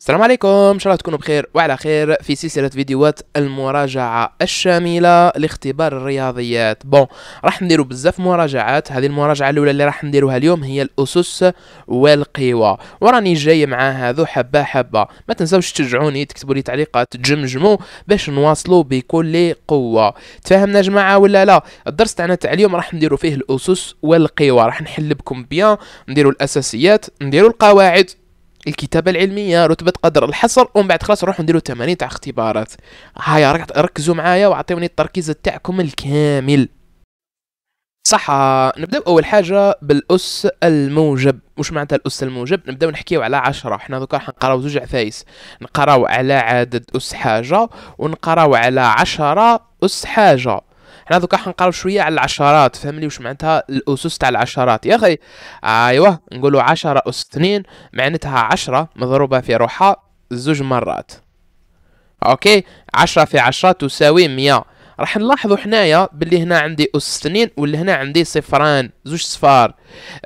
السلام عليكم ان شاء الله تكونوا بخير وعلى خير في سلسله فيديوهات المراجعه الشامله لاختبار الرياضيات بون راح نديروا بزاف مراجعات هذه المراجعه الاولى اللي راح نديروها اليوم هي الاسس والقوى وراني جاي مع هذو حبه حبه ما تنساوش تشجعوني تكتبوا لي تعليقات تجمجموا باش نواصلوا بكل قوه تفاهمنا يا جماعه ولا لا الدرس تاعنا تاع اليوم راح نديروا فيه الاسس والقوى راح نحل بكم بيان نديروا الاساسيات نديروا القواعد الكتابة العلمية رتبة قدر الحصر ومن بعد خلاص نروحوا نديروا تمارين تاع اختبارات هيا ركزوا معايا واعطيوني التركيز تاعكم الكامل صح نبداو اول حاجه بالاس الموجب واش معناتها الاس الموجب نبداو نحكيو على عشرة احنا دوكا راح نقراو زوج عفايس نقراو على عدد اس حاجه ونقراو على عشرة اس حاجه حنا دوكا حنقراو شويه على العشرات فهمني واش معناتها الاسس تاع العشرات يا اخي ايوا نقولوا 10 اس 2 معناتها 10 مضروبه في روحها زوج مرات اوكي 10 في 10 تساوي 100 راح نلاحظوا حنايا باللي هنا عندي اس 2 واللي هنا عندي صفران زوج صفار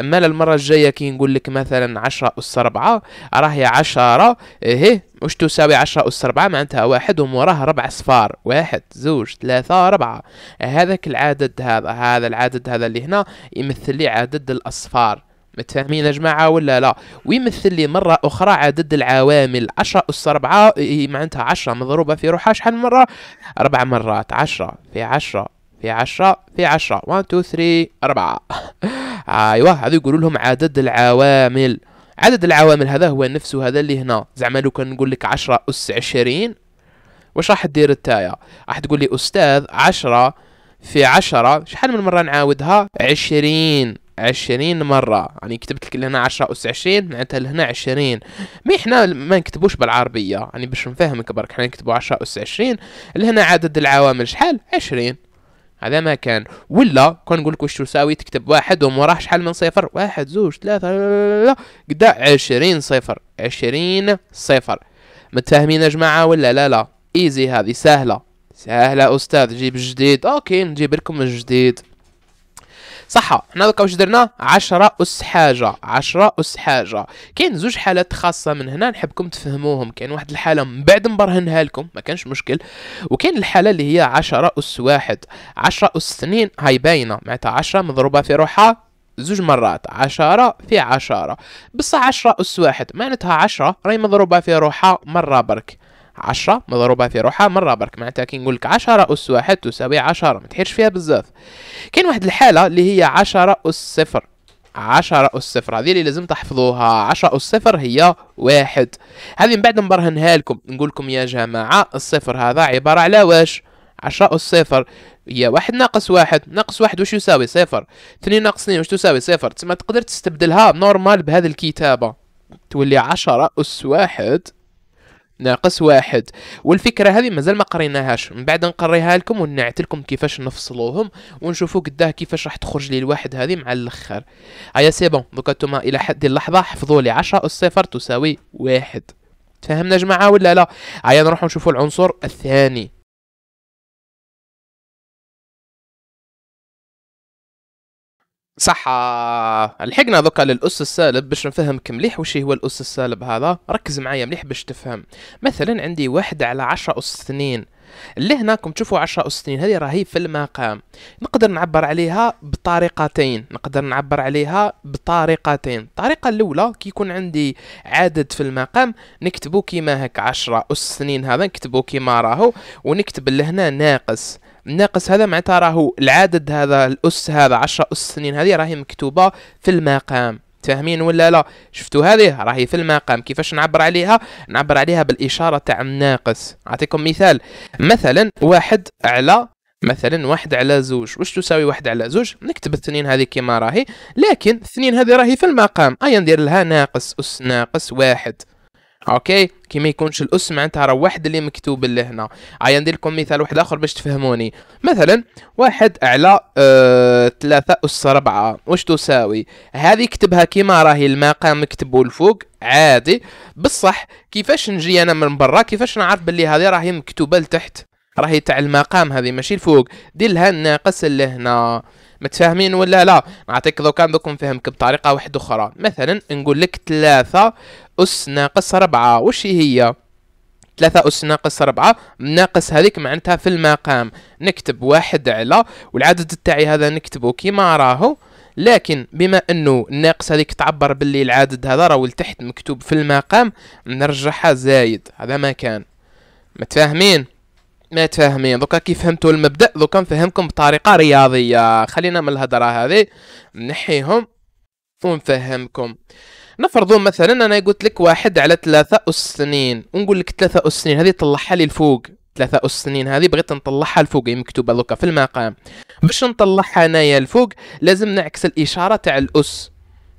اما المره الجايه كي نقول لك مثلا 10 اس 4 راهي 10 اهي وش تساوي عشرة أس أربعة معناتها واحد وموراها ربع صفار واحد زوج ثلاثة ربعة هذاك العدد هذا هذا العدد هذا اللي هنا يمثل لي عدد الأصفار متفاهمين يا جماعة ولا لا ويمثل لي مرة أخرى عدد العوامل عشرة أس أربعة معناتها عشرة مضروبة في روحها شحال مرة أربع مرات عشرة في عشرة في عشرة في عشرة 1 2 3 4 أيوه هذو يقولوا لهم عدد العوامل عدد العوامل هذا هو نفسه هذا اللي هنا زعما لو كان نقول لك 10 اس 20 واش راح دير نتايا راح تقول لي استاذ 10 في 10 شحال من مره نعاودها 20 20 مرة يعني كتبت لك هنا 10 أس 20 معناتها لهنا 20 مي حنا ما نكتبوش بالعربية يعني باش نفهمك برك حنا نكتبو 10 أس 20 لهنا عدد العوامل شحال 20 هذا ما كان ولا كون نقول لك واش تساوي تكتب واحد وموراه شحال من صفر واحد زوج ثلاثة لا قدا عشرين صفر عشرين صفر متفاهمين يا جماعة ولا لا لا ايزي هذه سهلة سهلة استاذ جيب جديد اوكي نجيب لكم الجديد صح حنا دوكا واش درنا 10 اس حاجه 10 اس حاجه كاين زوج حالات خاصه من هنا نحبكم تفهموهم كاين واحد الحاله من بعد نبرهنها لكم ما كانش مشكل وكاين الحاله اللي هي 10 اس واحد 10 اس 2 هاي باينه معناتها 10 مضروبه في روحها زوج مرات عشرة في عشرة بصح عشرة أس واحد معناتها عشرة راهي مضروبة في روحها مرة برك عشرة مضروبة في روحها مرة برك معناتها كي نقولك عشرة أس واحد تساوي عشرة متحيرش فيها بزاف كاين واحد الحالة اللي هي عشرة أس صفر عشرة أس صفر هذه اللي لازم تحفظوها عشرة أس صفر هي واحد هذه من بعد نبرهنها لكم نقول لكم يا جماعة الصفر هذا عبارة على واش عشرة أس صفر هي واحد ناقص واحد ناقص واحد واش يساوي صفر اثنين ناقص اثنين واش تساوي صفر تسمى تقدر تستبدلها نورمال بهذه الكتابة تولي عشرة أس واحد ناقص واحد والفكره هذه مازال ما قريناهاش من بعد نقريها لكم ونعت لكم كيفاش نفصلوهم ونشوفوا قداه كيفاش راح تخرج لي الواحد هذه مع الاخر هيا سي بون دوكا نتوما الى حد اللحظه حفظوا لي 10 اس 0 تساوي واحد فهمنا جماعه ولا لا هيا نروحوا نشوفوا العنصر الثاني صح الحقنا ذوكا للأس السالب باش نفهمك مليح وش هو الأس السالب هذا ركز معايا مليح باش تفهم مثلا عندي واحد على عشرة أس اثنين اللي هناكم تشوفوا 10 أس 2 هذه راهي في المقام نقدر نعبر عليها بطريقتين نقدر نعبر عليها بطريقتين الطريقه الاولى كي يكون عندي عدد في المقام نكتبو كيما هك 10 أس 2 هذا نكتبو كيما راهو ونكتب اللي هنا ناقص الناقص هذا معناتها راهو العدد هذا الاس هذا 10 اس سنين هذه راهي مكتوبه في المقام فاهمين ولا لا شفتوا هذه راهي في المقام كيفاش نعبر عليها نعبر عليها بالاشاره تاع الناقص اعطيكم مثال مثلا واحد على مثلا واحد على زوج واش تساوي واحد على زوج نكتب الثنين هذه كما راهي لكن الثنين هذه راهي في المقام ايا ندير لها ناقص اس ناقص واحد اوكي كي ما يكونش الاس معناتها راه واحد اللي مكتوب اللي هنا عيا ندير لكم مثال واحد اخر باش تفهموني مثلا واحد على آه ثلاثة اس ربعة واش تساوي هذه كتبها كيما راهي المقام مكتوب الفوق عادي بصح كيفاش نجي انا من برا كيفاش نعرف باللي هذه راهي مكتوبه لتحت راهي تاع المقام هذه ماشي الفوق دير لها الناقص اللي هنا متفاهمين ولا لا نعطيك دوكا دوك نفهمك بطريقه واحده اخرى مثلا نقول لك ثلاثة أس ناقص ربعة وش هي؟ ثلاثة أس ناقص ربعة ناقص هذيك معناتها في المقام نكتب واحد على والعدد تاعي هذا نكتبه كيما راهو لكن بما انه الناقص هذيك تعبر باللي العدد هذا راهو لتحت مكتوب في المقام نرجعها زايد هذا ما كان متفاهمين ما تفاهمين دوكا كي فهمتوا المبدا دوكا نفهمكم بطريقه رياضيه خلينا من الهضره هذه نحيهم ونفهمكم نفرضوا مثلا انا قلت لك واحد على ثلاثة اس سنين ونقول لك ثلاثة اس سنين هذه طلعها لي لفوق ثلاثة أس سنين هذه بغيت نطلعها لفوق هي مكتوبة دوكا في المقام باش نطلعها أنايا لفوق لازم نعكس الإشارة تاع الأس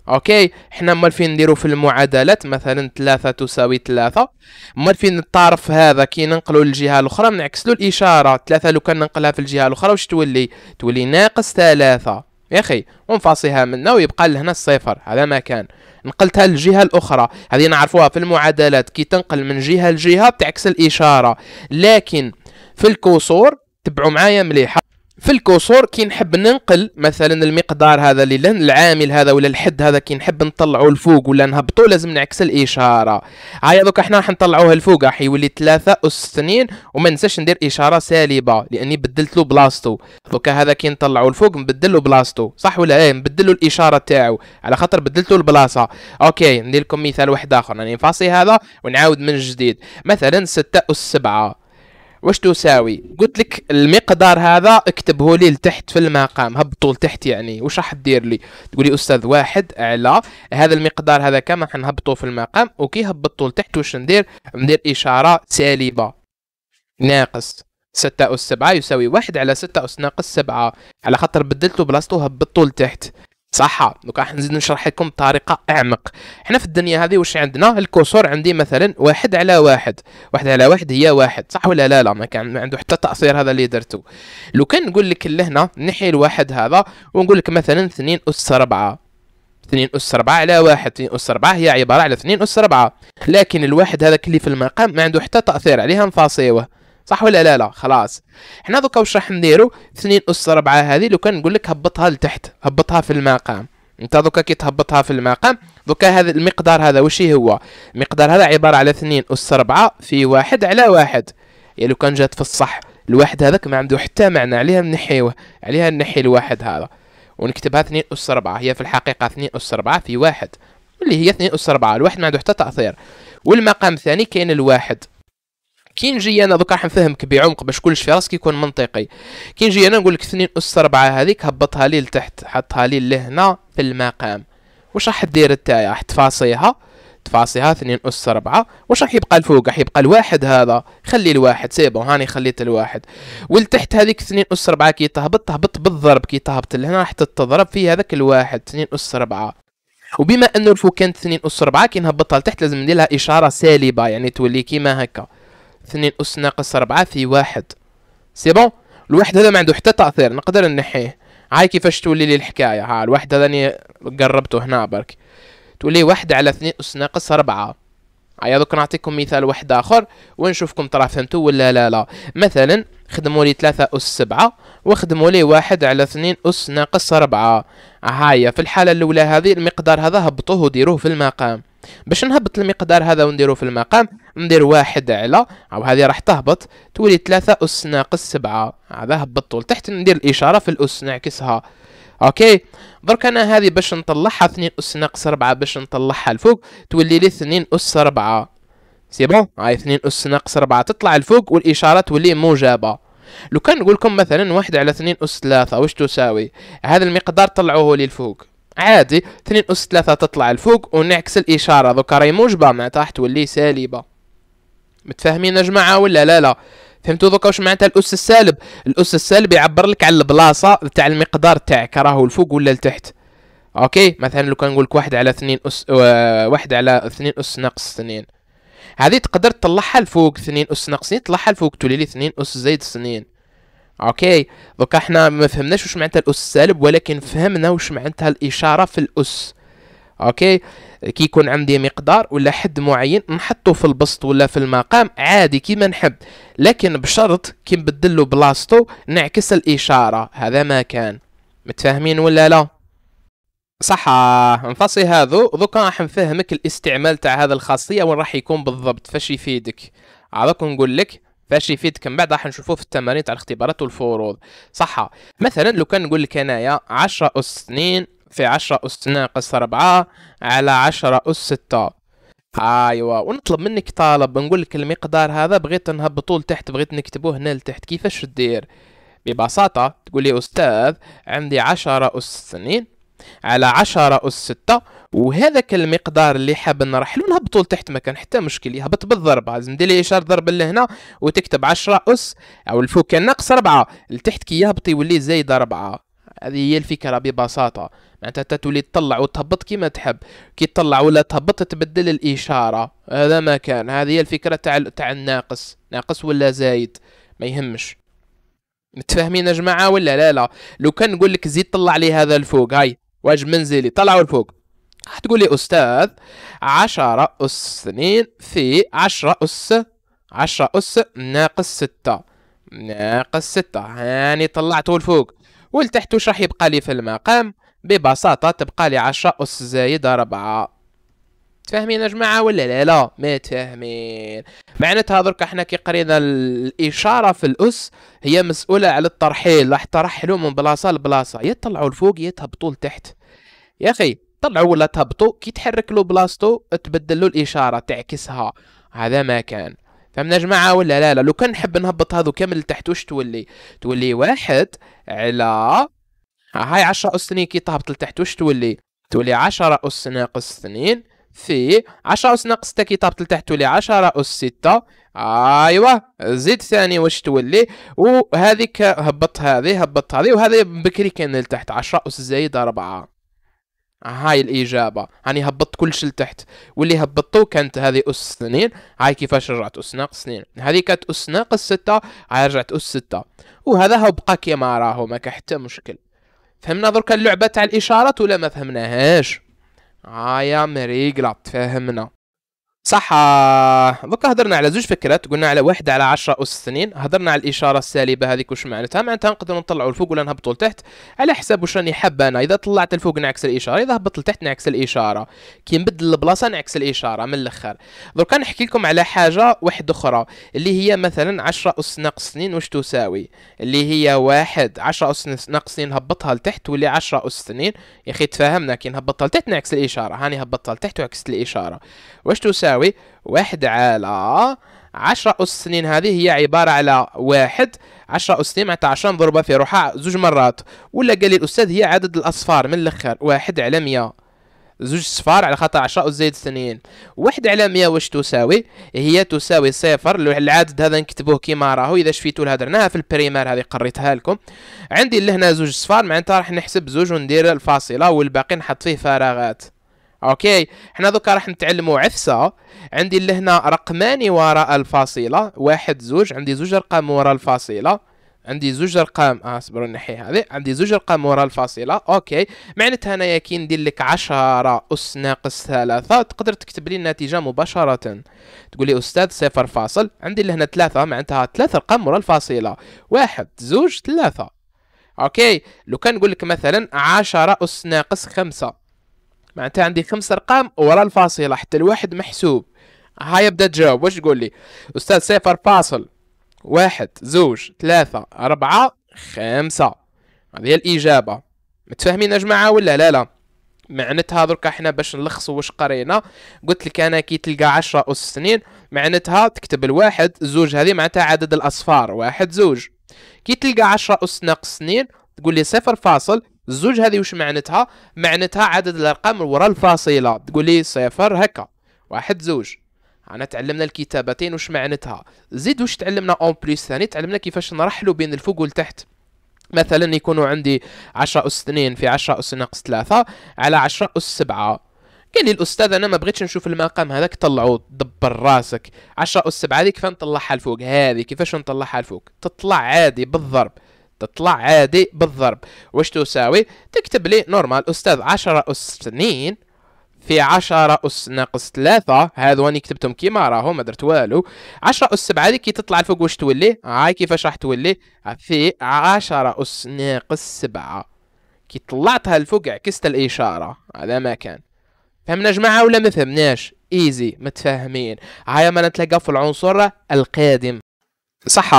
اوكي حنا مالفين فين نديرو في المعادلات مثلا ثلاثة تساوي ثلاثة مالفين فين الطرف هذا كي ننقلو للجهة الاخرى نعكس له الاشارة ثلاثة لو كان ننقلها في الجهة الاخرى واش تولي تولي ناقص ثلاثة يا اخي ونفاصيها منا ويبقى لهنا الصفر هذا ما كان نقلتها للجهه الاخرى هذه نعرفوها في المعادلات كي تنقل من جهه لجهه بتعكس الاشاره لكن في الكسور تبعوا معايا مليحه في الكسور كي نحب ننقل مثلا المقدار هذا اللي العامل هذا ولا الحد هذا كي نحب نطلعه لفوق ولا نهبطه لازم نعكس الاشاره هيا دوكا حنا راح نطلعوه لفوق راح يولي 3 اس 2 وما ننساش ندير اشاره سالبه لاني بدلت له بلاصتو دوكا هذا كي نطلعه لفوق نبدل له بلاصتو صح ولا ايه نبدل له الاشاره تاعو على خاطر بدلت له البلاصه اوكي ندير لكم مثال واحد اخر راني نفاصي هذا ونعاود من جديد مثلا 6 اس 7 واش تساوي قلت لك المقدار هذا اكتبه لي لتحت في المقام هبطوا لتحت يعني واش راح دير لي تقول لي استاذ واحد على هذا المقدار هذا كما حنهبطوا في المقام اوكي هبطوا لتحت واش ندير ندير اشاره سالبه ناقص ستة أس سبعة يساوي واحد على ستة أس ناقص سبعة على خاطر بدلته بلاصتو هبطته لتحت صح دوكا راح نزيد نشرح لكم بطريقه اعمق حنا في الدنيا هذه واش عندنا الكسور عندي مثلا واحد على واحد واحد على واحد هي واحد صح ولا لا لا ما كان عنده حتى تاثير هذا اللي درته لو كان نقول لك لهنا نحي الواحد هذا ونقول لك مثلا 2 اس 4 2 أس 4 على 1 2 أس 4 هي عبارة على 2 أس 4 لكن الواحد هذاك اللي في المقام ما عنده حتى تأثير عليها نفاصيوه صح ولا لا لا خلاص حنا دوكا واش راح نديرو اثنين اس ربعة هذه لو كان نقول لك هبطها لتحت هبطها في المقام انت دوكا كي تهبطها في المقام دوكا هذا المقدار هذا واش هو المقدار هذا عباره على اثنين اس ربعة في واحد على واحد يعني لو كان جات في الصح الواحد هذاك ما عنده حتى معنى عليها نحيوه عليها نحي الواحد هذا ونكتبها اثنين اس ربعة هي في الحقيقه اثنين اس ربعة في واحد اللي هي اثنين اس ربعة الواحد ما عنده حتى تاثير والمقام الثاني كاين الواحد كي نجي انا دوك راح نفهمك بعمق باش كلش في راسك يكون منطقي كي نجي انا نقول لك اثنين اس اربعة هذيك هبطها لي لتحت حطها لي لهنا في المقام واش راح دير نتايا راح تفاصيها تفاصيها اثنين اس اربعة واش راح يبقى الفوق راح يبقى الواحد هذا خلي الواحد سيبو هاني خليت الواحد ولتحت هذيك اثنين اس اربعة كي تهبط تهبط بالضرب كي تهبط لهنا راح تتضرب في هذاك الواحد اثنين اس اربعة وبما انه الفوق كانت اثنين اس اربعة كي نهبطها لتحت لازم ندير لها اشاره سالبه يعني تولي كيما هكا 2 اس ناقص 4 في واحد سي بون الواحد هذا ما عنده حتى تاثير نقدر نحيه هاي كيفاش تولي لي الحكايه ها الواحد هذا قربته هنا برك تولي واحد على 2 اس ناقص 4 هيا دوك نعطيكم مثال واحد اخر ونشوفكم ترى فهمتوا ولا لا لا مثلا خدموا لي ثلاثة أس سبعة وخدموا لي واحد على اثنين أس ناقص أربعة هايا في الحالة الأولى هذه المقدار هذا هبطوه وديروه في المقام باش نهبط المقدار هذا ونديرو في المقام ندير واحد على او هذه راح تهبط تولي ثلاثة أس ناقص سبعة هذا هبطو لتحت ندير الإشارة في الأس نعكسها اوكي درك انا هذه باش نطلعها اثنين اس ناقص ربعة باش نطلعها لفوق تولي لي اثنين اس ربعة سي بون هاي اثنين اس ناقص ربعة تطلع لفوق والاشاره تولي موجبه لو كان نقول لكم مثلا واحد على اثنين اس ثلاثة واش تساوي هذا المقدار طلعوه لي لفوق عادي اثنين اس ثلاثة تطلع لفوق ونعكس الاشاره دوكا راهي موجبه معناتها راح تولي سالبه متفاهمين يا جماعه ولا لا لا فهمتوا دوكا واش معناتها الاس السالب الاس السالب يعبر لك على البلاصه تاع المقدار تاعك راهو الفوق ولا لتحت اوكي مثلا لو كان نقول لك واحد على اثنين اس آه، واحد على اثنين اس ناقص اثنين هذه تقدر تطلعها لفوق اثنين اس ناقص اثنين تطلعها لفوق تولي لي اثنين اس زائد اثنين اوكي دوكا حنا ما فهمناش واش معناتها الاس السالب ولكن فهمنا واش معناتها الاشاره في الاس اوكي كي يكون عندي مقدار ولا حد معين نحطه في البسط ولا في المقام عادي كيما نحب لكن بشرط كي نبدلو بلاصتو نعكس الاشاره هذا ما كان متفاهمين ولا لا صح نفصي هذو دوكا راح نفهمك الاستعمال تاع هذا الخاصيه وين راح يكون بالضبط فاش يفيدك عادك نقول لك فاش يفيدك من بعد راح نشوفوه في التمارين تاع الاختبارات والفروض صح مثلا لو كان نقول لك انايا 10 اس 2 في عشرة أس ناقص أربعة على عشرة أس ستة أيوا ونطلب منك طالب نقول لك المقدار هذا بغيت نهبطوه لتحت بغيت نكتبوه هنا لتحت كيفاش تدير ببساطة تقول أستاذ عندي عشرة أس اثنين على عشرة أس ستة وهذاك المقدار اللي حاب نرحلو نهبطو لتحت ما كان حتى مشكل يهبط بالضرب لازم ندير لي إشارة ضرب لهنا وتكتب عشرة أس أو الفوق ناقص ربعة لتحت كي يهبط يولي زايد ربعة هذه هي الفكره ببساطه معناتها تولي تطلع وتهبط كيما تحب كي تطلع ولا تهبط تبدل الاشاره هذا ما كان هذه هي الفكره تاع تاع الناقص ناقص ولا زايد ما يهمش متفاهمين يا جماعه ولا لا لا لو كان نقول لك زيد طلع لي هذا الفوق هاي واجب منزلي طلعوا الفوق تقول لي استاذ عشرة أس اثنين في عشرة أس عشرة أس ناقص ستة ناقص ستة هاني طلعته لفوق ولتحت واش راح يبقى لي في المقام ببساطة تبقى لي عشرة أس زايد أربعة متفاهمين يا جماعة ولا لا لا متفاهمين معناتها درك احنا كي قرينا الإشارة في الأس هي مسؤولة على الترحيل راح ترحلوا من بلاصة لبلاصة يا تطلعوا لفوق يا تهبطوا لتحت يا أخي طلعوا ولا تهبطوا كي تحرك له بلاصتو تبدل له الإشارة تعكسها هذا ما كان فهمنا يا جماعه ولا لا لا لو كان نحب نهبط هذو كامل لتحت واش تولي تولي واحد على هاي 10 اس 2 كي تهبط لتحت واش تولي تولي 10 اس ناقص 2 في 10 اس ناقص 6 كي تهبط لتحت تولي 10 اس 6 ايوا زيد ثاني واش تولي وهذيك هبط هذه هبط هذه وهذه بكري كان لتحت 10 اس زايد 4 هاي الإجابة يعني هبطت كل شيء لتحت واللي هبطته كانت هذه أس سنين هاي كيفاش رجعت أس ناقص سنين هذه كانت أس ناقص ستة هاي رجعت أس ستة وهذا هو بقى كيما راهو ما كان حتى مشكل فهمنا درك اللعبة تاع الإشارات ولا ما فهمناهاش هايا مريقلة تفهمنا صح دوكا آه، هضرنا على زوج فكرات قلنا على واحد على عشرة اس سنين هضرنا على الاشاره السالبه هذيك واش معناتها معناتها نقدروا نطلعوا الفوق ولا نهبطوا لتحت على حساب واش راني حاب انا اذا طلعت الفوق نعكس الاشاره اذا هبطت لتحت نعكس الاشاره كي نبدل البلاصه نعكس الاشاره من الاخر دركا نحكي لكم على حاجه واحده اخرى اللي هي مثلا عشرة اس ناقص سنين واش تساوي اللي هي واحد عشرة اس ناقص سنين هبطها لتحت تولي عشرة اس سنين يا اخي تفاهمنا كي نهبطها لتحت نعكس الاشاره هاني هبطتها لتحت وعكست الاشاره واش تساوي تساوي واحد على عشرة أس سنين هذه هي عبارة على واحد عشرة أس سنين معناتها عشرة مضروبة في روحها زوج مرات ولا قال لي الأستاذ هي عدد الأصفار من الأخر واحد على مية زوج صفار على خاطر 10 أس زائد سنين واحد على مية واش تساوي هي تساوي صفر العدد هذا نكتبوه كيما راهو إذا شفيتو هدرناها في البريمير هذه قريتها لكم عندي لهنا زوج صفار معناتها راح نحسب زوج وندير الفاصلة والباقي نحط فيه فراغات اوكي حنا دوكا راح نتعلموا عفسه عندي لهنا رقمان وراء الفاصله واحد زوج عندي زوج ارقام وراء الفاصله عندي زوج ارقام اه صبروا نحي هذه عندي زوج ارقام وراء الفاصله اوكي معناتها انايا كي ندير لك 10 اس ناقص 3 تقدر تكتب لي النتيجه مباشره تقول لي استاذ صفر فاصل عندي لهنا 3 معناتها 3 ارقام وراء الفاصله واحد زوج ثلاثه اوكي لو كان نقول لك مثلا 10 اس ناقص 5 معناتها عندي خمس ارقام ورا الفاصله حتى الواحد محسوب هاي ابدا تجاوب واش تقول لي استاذ صفر فاصل واحد زوج ثلاثة أربعة خمسة هذه هي الإجابة متفاهمين يا جماعة ولا لا لا معناتها دركا حنا باش نلخصوا واش قرينا قلت لك انا كي تلقى عشرة اس سنين معناتها تكتب الواحد زوج هذه معناتها عدد الاصفار واحد زوج كي تلقى عشرة اس ناقص سنين تقول لي صفر فاصل الزوج هذه وش معناتها معناتها عدد الارقام وراء الفاصله تقول لي صفر هكا واحد زوج انا تعلمنا الكتابتين وش معناتها زيد وش تعلمنا اون بليس ثاني تعلمنا كيفاش نرحلوا بين الفوق والتحت مثلا يكونوا عندي 10 اس 2 في 10 اس ناقص 3 على 10 اس 7 قال لي الاستاذ انا ما بغيتش نشوف المقام هذاك طلعوا دبر راسك 10 اس 7 هذه كيف نطلعها لفوق هذه كيفاش نطلعها لفوق تطلع عادي بالضرب تطلع عادي بالضرب واش تساوي تكتب لي نورمال أستاذ 10 أس 2 في 10 اس ناقص 3 هذواني كتبتهم كيما راهو ما درت والو 10 اس 7 هذه كي تطلع الفوق واش تولي هاي كيفاش راح تولي في 10 اس ناقص 7 كي طلعتها الفوق عكست الاشاره على ما كان فهمنا جماعه ولا ما فهمناش ايزي متفاهمين هاي ما نتلقى في العنصر القادم صح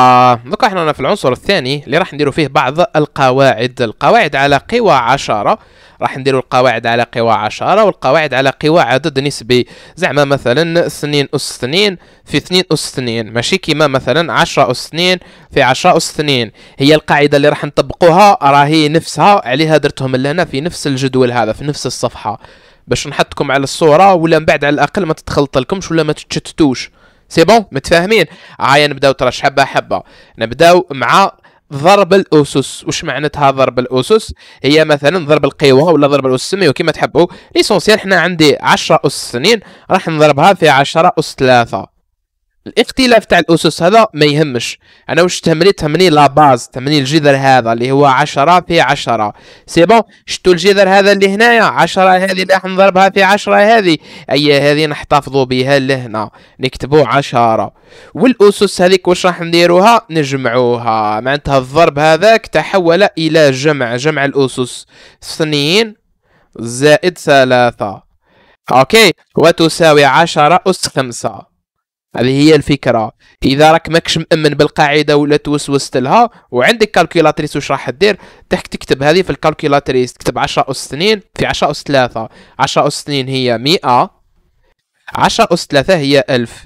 دوكا احنا في العنصر الثاني اللي راح نديرو فيه بعض القواعد القواعد على قوى عشرة راح نديرو القواعد على قوى عشرة والقواعد على قوى عدد نسبي زعما مثلا اثنين أس اثنين في اثنين أس اثنين ماشي كيما مثلا عشرة أس اثنين في عشرة أس اثنين هي القاعدة اللي راح نطبقوها راهي نفسها عليها درتهم لهنا في نفس الجدول هذا في نفس الصفحة باش نحطكم على الصورة ولا من بعد على الأقل ما تتخلطلكمش ولا ما تتشتتوش سي بون متفاهمين هاي نبداو ترش حبه حبه نبداو مع ضرب الاسس واش معناتها ضرب الاسس هي مثلا ضرب القوى ولا ضرب الاسس سميو كيما تحبوا ليسونسيال حنا عندي 10 اس سنين راح نضربها في 10 اس 3 الاختلاف تاع الاسس هذا ما يهمش انا واش تهمني تهمني لا باز تهمني الجذر هذا اللي هو عشرة في عشرة سي بون شتو الجذر هذا اللي هنايا عشرة هذه اللي راح نضربها في عشرة هذه اي هذه نحتفظوا بها لهنا نكتبوا عشرة والاسس هذيك واش راح نديروها نجمعوها معناتها الضرب هذاك تحول الى جمع جمع الاسس اثنين زائد ثلاثة اوكي وتساوي عشرة اس خمسة هذه هي الفكره اذا راك ماكش مامن بالقاعده ولا توسوست لها وعندك كالكولاتريس واش راح دير تحك تكتب هذه في الكالكولاتريس تكتب 10 اس 2 في 10 اس 3 10 اس 2 هي 100 10 اس 3 هي 1000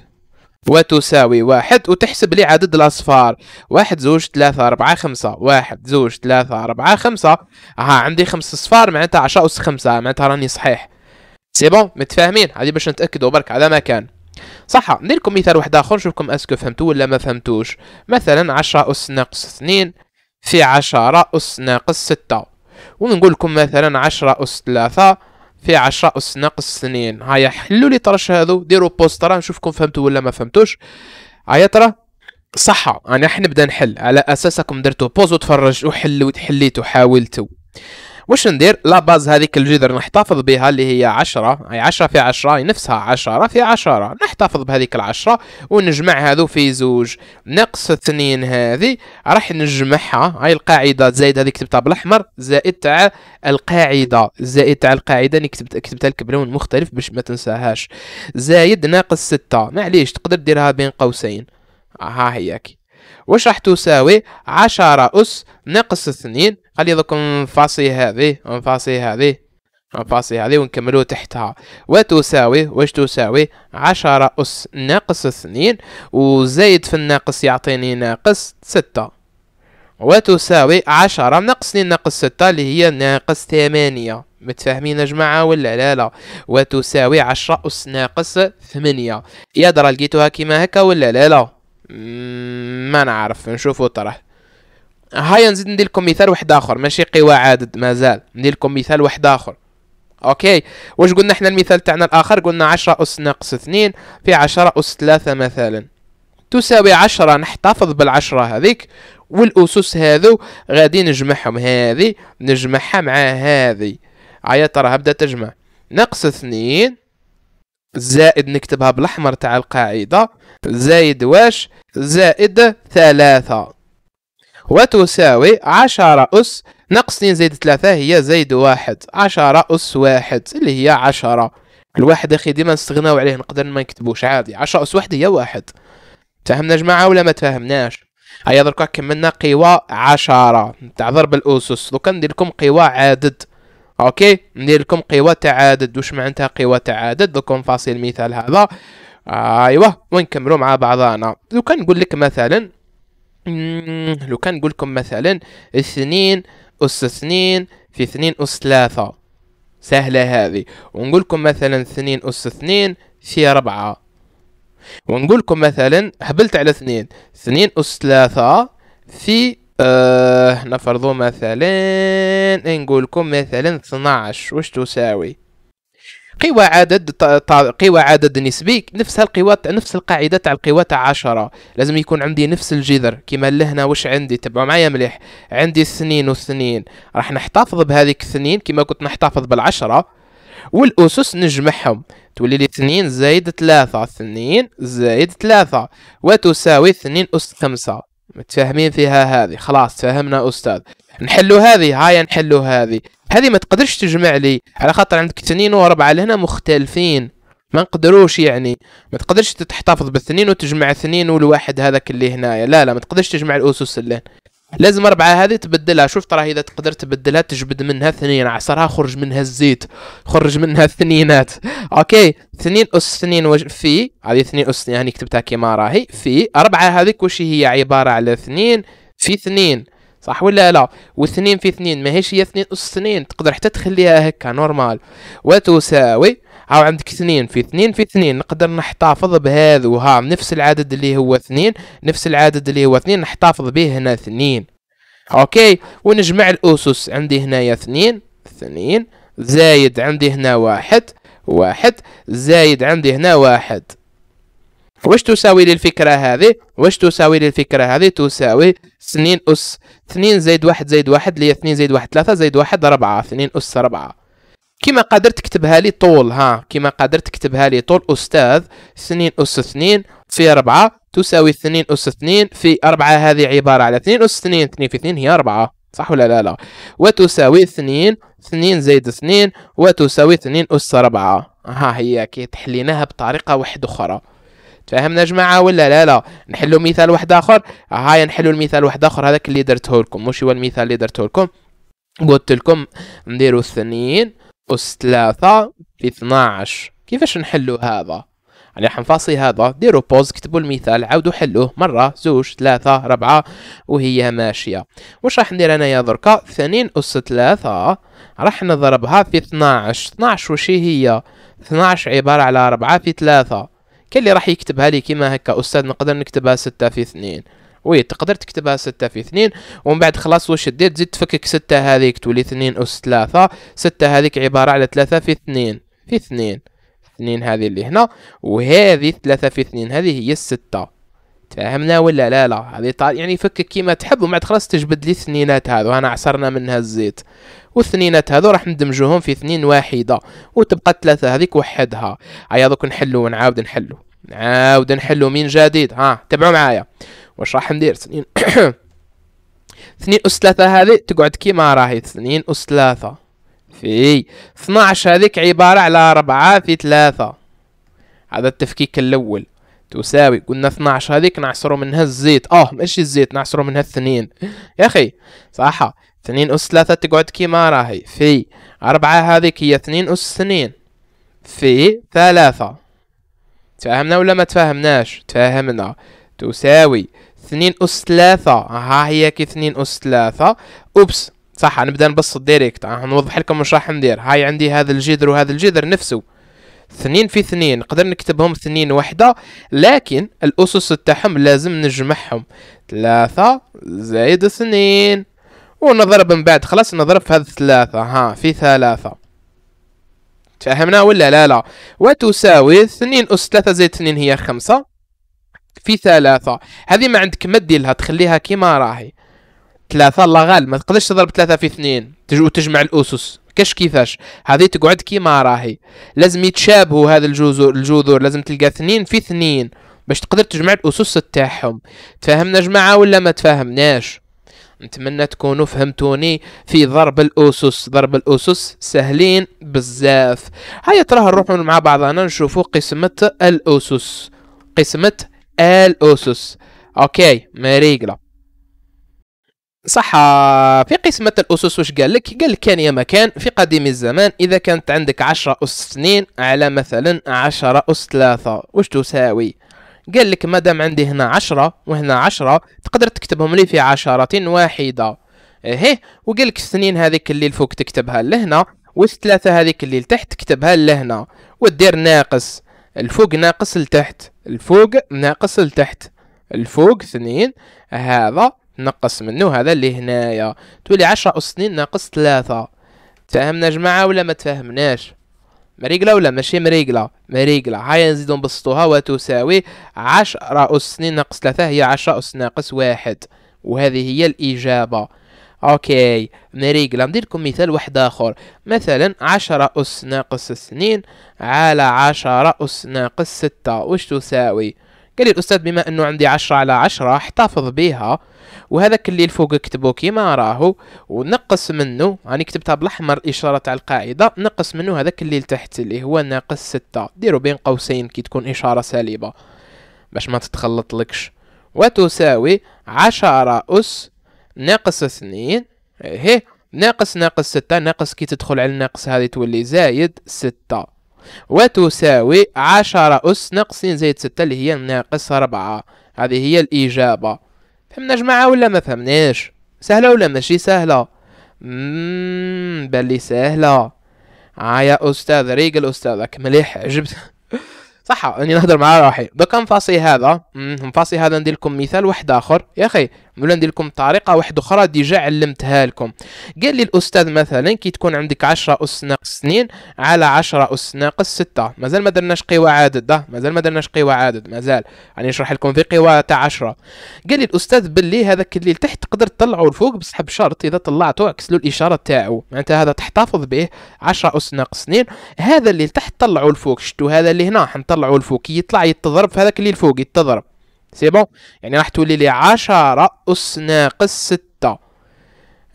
وتساوي واحد وتحسب لي عدد الأصفار واحد زوج ثلاثة أربعة خمسة واحد زوج ثلاثة أربعة خمسة ها عندي خمس أصفار معناتها عشرة أس خمسة معناتها راني صحيح سي بون متفاهمين هذه باش نتأكدوا برك على ما كان صح ندير لكم مثال واحد اخر نشوفكم اسكو فهمتو ولا ما فهمتوش مثلا 10 اس ناقص 2 في 10 اس ناقص 6 ونقول لكم مثلا 10 اس 3 في 10 اس ناقص 2 هيا حلوا لي طرش هذو ديروا بوست راه نشوفكم فهمتوا ولا ما فهمتوش هيا ترى صح انا يعني حنبدا نحل على اساسكم درتو بوز وتفرج وحلوا حليتو حاولتوا وش ندير لا باز هذيك الجذر نحتفظ بها اللي هي عشرة اي عشرة في عشرة هي نفسها عشرة في عشرة نحتفظ بهذيك العشرة ونجمع هذو في زوج نقص اثنين هذه راح نجمعها هاي القاعدة زائد هذه كتبتها بالاحمر زائد تاع القاعدة زائد تاع القاعدة اللي كتبت كتبتها لك بلون مختلف باش ما تنساهاش زايد ناقص ستة معليش تقدر ديرها بين قوسين آه، ها هي كي واش راح تساوي عشرة أس ناقص اثنين خلي دوك نفاصي هذه نفاصي هذه نفاصي هذه ونكملو تحتها وتساوي واش تساوي عشرة أس ناقص اثنين وزايد في الناقص يعطيني ناقص ستة وتساوي عشرة ناقص اثنين ناقص ستة اللي هي ناقص ثمانية متفاهمين يا جماعة ولا لا لا وتساوي عشرة أس ناقص ثمانية يا درا لقيتوها كيما هكا ولا لا لا ما نعرف نشوفو ترى هيا نزيد ندير لكم مثال واحد اخر ماشي قوى عدد مازال ندير لكم مثال واحد اخر اوكي واش قلنا احنا المثال تاعنا الاخر قلنا عشرة اس ناقص اثنين في عشرة اس ثلاثة مثلا تساوي عشرة نحتفظ بالعشرة هذيك والاسس هذو غادي نجمعهم هذه نجمعها مع هذه عيا تراها هبدا تجمع ناقص اثنين زائد نكتبها بالاحمر تاع القاعدة زائد واش زائد ثلاثة وتساوي عشرة أس ناقص اثنين زائد ثلاثة هي زائد واحد عشرة أس واحد اللي هي عشرة الواحد أخي ديما نستغناو عليه نقدر ما نكتبوش عادي عشرة أس واحد هي واحد تفهمنا جماعة ولا ما تفهمناش هيا دركا كملنا قوى عشرة تاع ضرب الأسس دوكا ندير لكم قوى عدد اوكي ندير لكم قوى تعادد واش معناتها قوى تعادد دوك نفاصل المثال هذا ايوا ونكملوا مع بعضانا لو كان نقول لك مثلا لو كان نقول لكم مثلا اثنين اس اثنين في اثنين اس ثلاثة سهلة هذه ونقول لكم مثلا اثنين اس اثنين في ربعة ونقول لكم مثلا هبلت على اثنين اثنين اس ثلاثة في أه نفرضو مثلا نقولكم مثلا 12 واش تساوي قوى عدد قوى عدد نسبي نفس القوى نفس القاعده تاع القوى تاع 10 لازم يكون عندي نفس الجذر كيما لهنا واش عندي تبعوا معايا مليح عندي اثنين واثنين راح نحتفظ بهذيك اثنين كيما كنت نحتفظ بالعشرة والاسس نجمعهم تولي لي اثنين زائد ثلاثة اثنين زائد ثلاثة وتساوي اثنين اس خمسة متفاهمين فيها هذه خلاص تفاهمنا أستاذ نحلو هذه هاي نحلو هذه هذه ما تقدرش تجمع لي على خاطر عندك اثنين واربعة لهنا مختلفين ما نقدروش يعني ما تقدرش تحتفظ بالثنين وتجمع اثنين والواحد هذاك اللي هنايا لا لا ما تقدرش تجمع الاسس اللي لازم أربعة هذه تبدلها شوف ترى إذا تقدر تبدلها تجبد منها اثنين عصرها خرج منها الزيت خرج منها الثنينات أوكي اثنين أس اثنين وج... في هذه اثنين أس اثنين هني كتبتها كيما راهي في أربعة هذيك وش هي عبارة على اثنين في اثنين صح ولا لا واثنين في اثنين ماهيش هي اثنين أس اثنين تقدر حتى تخليها هكا نورمال وتساوي او عندك اثنين في اثنين في اثنين نقدر نحتفظ بهذا وها نفس العدد اللي هو اثنين نفس العدد اللي هو اثنين نحتفظ به هنا اثنين اوكي ونجمع الاسس عندي هنايا اثنين اثنين زايد عندي هنا واحد واحد زايد عندي هنا واحد واش تساوي لي الفكرة هذه واش تساوي لي الفكرة هذه تساوي اثنين أس اثنين زائد واحد زائد واحد اللي اثنين زائد واحد ثلاثة زائد واحد أربعة اثنين أس أربعة كما قادر تكتبها لي طول ها كما قادر تكتبها لي طول أستاذ 2 أس 2 في 4 تساوي 2 أس 2 في 4 هذه عبارة على 2 أس 2 2 في 2 هي 4 صح ولا لا لا وتساوي 2 2 زائد 2 وتساوي 2 أس 4 ها هي كي تحليناها بطريقة واحدة أخرى تفهمنا يا جماعه ولا لا لا نحلوا مثال واحد اخر هاي نحلوا المثال واحد اخر هذاك اللي درته لكم مش هو المثال اللي درته لكم قلت لكم نديروا اثنين أس ثلاثة في 12 كيفاش نحلو هذا؟ يعني نفاصل هذا ديروا بوز كتبوا المثال عاودوا حلوه مرة زوج ثلاثة ربعة وهي ماشية واش راح ندير انايا دركا ثانين أس ثلاثة راح نضربها في 12 12 وش هي 12 عبارة على ربعة في ثلاثة كاين اللي راح يكتبها لي كيما هكا أستاذ نقدر نكتبها ستة في اثنين وي تقدر تكتبها ستة في اثنين ومن بعد خلاص واش دير تزيد تفكك ستة هذيك تولي اثنين أس ثلاثة ستة هذيك عبارة على ثلاثة في اثنين في اثنين اثنين هذه اللي هنا وهذه ثلاثة في اثنين هذه هي الستة تفاهمنا ولا لا لا هذه طال يعني فكك كيما تحب ومن بعد خلاص تجبد لي اثنينات هذو انا عصرنا منها الزيت والثنينات هذو راح ندمجوهم في اثنين واحده وتبقى الثلاثه هذيك وحدها هيا دوك نحلو ونعاود نحلو نعاود نحلو من جديد ها تبعوا معايا واش راح ندير اثنين اثنين أس ثلاثة هذه تقعد كيما راهي اثنين أس ثلاثة في اثناعش هذيك عبارة على ربعة في ثلاثة هذا التفكيك الأول تساوي قلنا 12 هذيك نعصرو منها الزيت اه ماشي الزيت نعصرو منها اثنين يا اخي صح اثنين اس ثلاثة تقعد كيما راهي في أربعة هذيك هي اثنين اس اثنين في ثلاثة تفاهمنا ولا ما تفاهمناش تفاهمنا تساوي 2 أس 3 ها هي كي 2 أس 3 أوبس صح نبدا نبسط ديريكت نوضح لكم واش راح ندير هاي عندي هذا الجذر وهذا الجذر نفسه اثنين في اثنين نقدر نكتبهم اثنين وحده لكن الاسس تاعهم لازم نجمعهم ثلاثة زائد اثنين ونضرب من بعد خلاص نضرب في هذا الثلاثة ها في ثلاثة تفهمنا ولا لا لا وتساوي اثنين اس ثلاثة زائد اثنين هي خمسة في ثلاثة هذه ما عندك ما لها تخليها كيما راهي ثلاثة الله غالب ما تقدرش تضرب ثلاثة في اثنين وتجمع الأسس كاش كيفاش هذه تقعد كيما راهي لازم يتشابهوا هذا الجذور الجذور لازم تلقى اثنين في اثنين باش تقدر تجمع الأسس تاعهم تفهمنا جماعة ولا ما تفهمناش نتمنى تكونوا فهمتوني في ضرب الاسس ضرب الاسس سهلين بزاف هيا تراه نروحوا مع بعضنا نشوفوا قسمه الاسس قسمه الأسس أوكي مريقلة صح في قسمة الأسس واش قال لك قال لك كان يا مكان في قديم الزمان إذا كانت عندك عشرة أس سنين على مثلا عشرة أس ثلاثة واش تساوي قال لك مادام عندي هنا عشرة وهنا عشرة تقدر تكتبهم لي في عشرة واحدة إيه وقال لك السنين هذيك اللي الفوق تكتبها لهنا والثلاثة هذيك اللي لتحت تكتبها لهنا ودير ناقص الفوق ناقص لتحت الفوق ناقص لتحت الفوق اثنين هذا نقص منه هذا اللي هنايا تولي عشرة أس اثنين ناقص ثلاثة تفهمنا جماعة ولا ما تفهمناش مريقلة ولا ماشي مريقلة مريقلة هيا نزيدو نبسطوها وتساوي عشرة أس اثنين ناقص ثلاثة هي عشرة أس ناقص واحد وهذه هي الإجابة اوكي نريق لكم مثال واحد اخر مثلا عشرة اس ناقص سنين على عشرة اس ناقص ستة وش تساوي قال لي الاستاذ بما انه عندي عشرة على عشرة احتفظ بها وهذاك اللي الفوق كتبه كيما راهو ونقص منه راني يعني كتبتها بالاحمر الاشاره تاع القاعده نقص منه هذاك اللي لتحت اللي هو ناقص ستة ديروا بين قوسين كي تكون اشاره سالبه باش ما تتخلط لكش وتساوي عشرة أس ناقص اثنين اهي ناقص ناقص ستة ناقص كي تدخل على الناقص هذه تولي زايد ستة وتساوي عشرة أس ناقصين زايد ستة اللي هي ناقص أربعة هذه هي الإجابة فهمنا جماعة ولا ما فهمناش سهلة ولا ماشي سهلة مم بلي سهلة آه يا أستاذ ريقل أستاذك مليح عجبت صح اني نهضر مع روحي دوكا نفاصي هذا نفاصي هذا ندير لكم مثال واحد اخر يا اخي ولا ندير لكم طريقه واحده اخرى ديجا علمتها لكم قال لي الاستاذ مثلا كي تكون عندك 10 اس ناقص 2 على 10 اس ناقص 6 مازال ما درناش قوى عدد ده مازال ما درناش قوى عدد مازال راني يعني نشرح لكم في قوى تاع 10 قال لي الاستاذ باللي هذاك اللي لتحت تقدر تطلعه لفوق بصح بشرط اذا طلعته عكس له الاشاره تاعو معناتها هذا تحتفظ به 10 اس ناقص 2 هذا اللي لتحت طلعه لفوق شتو هذا اللي هنا حنطلعه لفوق كي يطلع يتضرب في هذاك اللي لفوق يتضرب سي بون يعني راح تولي لي عشرة أس ناقص ستة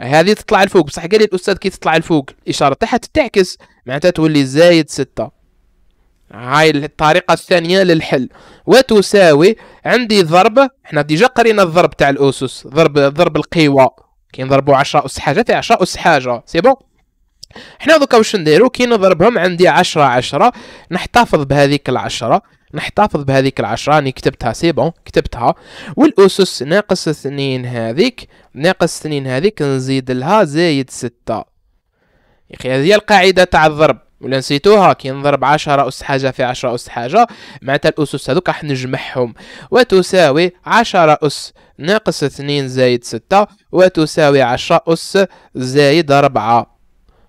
هذه تطلع الفوق بصح قال لي الأستاذ كي تطلع الفوق الإشارة تحت تعكس معناتها تولي زايد ستة هاي الطريقة الثانية للحل وتساوي عندي ضرب احنا ديجا قرينا الضرب تاع الأسس ضرب ضرب القوى كي نضربوا عشرة أس حاجة في عشرة أس حاجة سي بون احنا دوكا واش نديرو كي نضربهم عندي عشرة عشرة نحتفظ بهذيك العشرة نحتفظ بهذيك العشرة راني كتبتها سي بون كتبتها والأسس ناقص اثنين هذيك ناقص اثنين هذيك نزيد لها زايد ستة يا أخي هذه القاعدة تاع الضرب ولا نسيتوها كي نضرب عشرة أس حاجة في عشرة أس حاجة معناتها الأسس هذوك راح نجمعهم وتساوي عشرة أس ناقص اثنين زايد ستة وتساوي عشرة أس زايد أربعة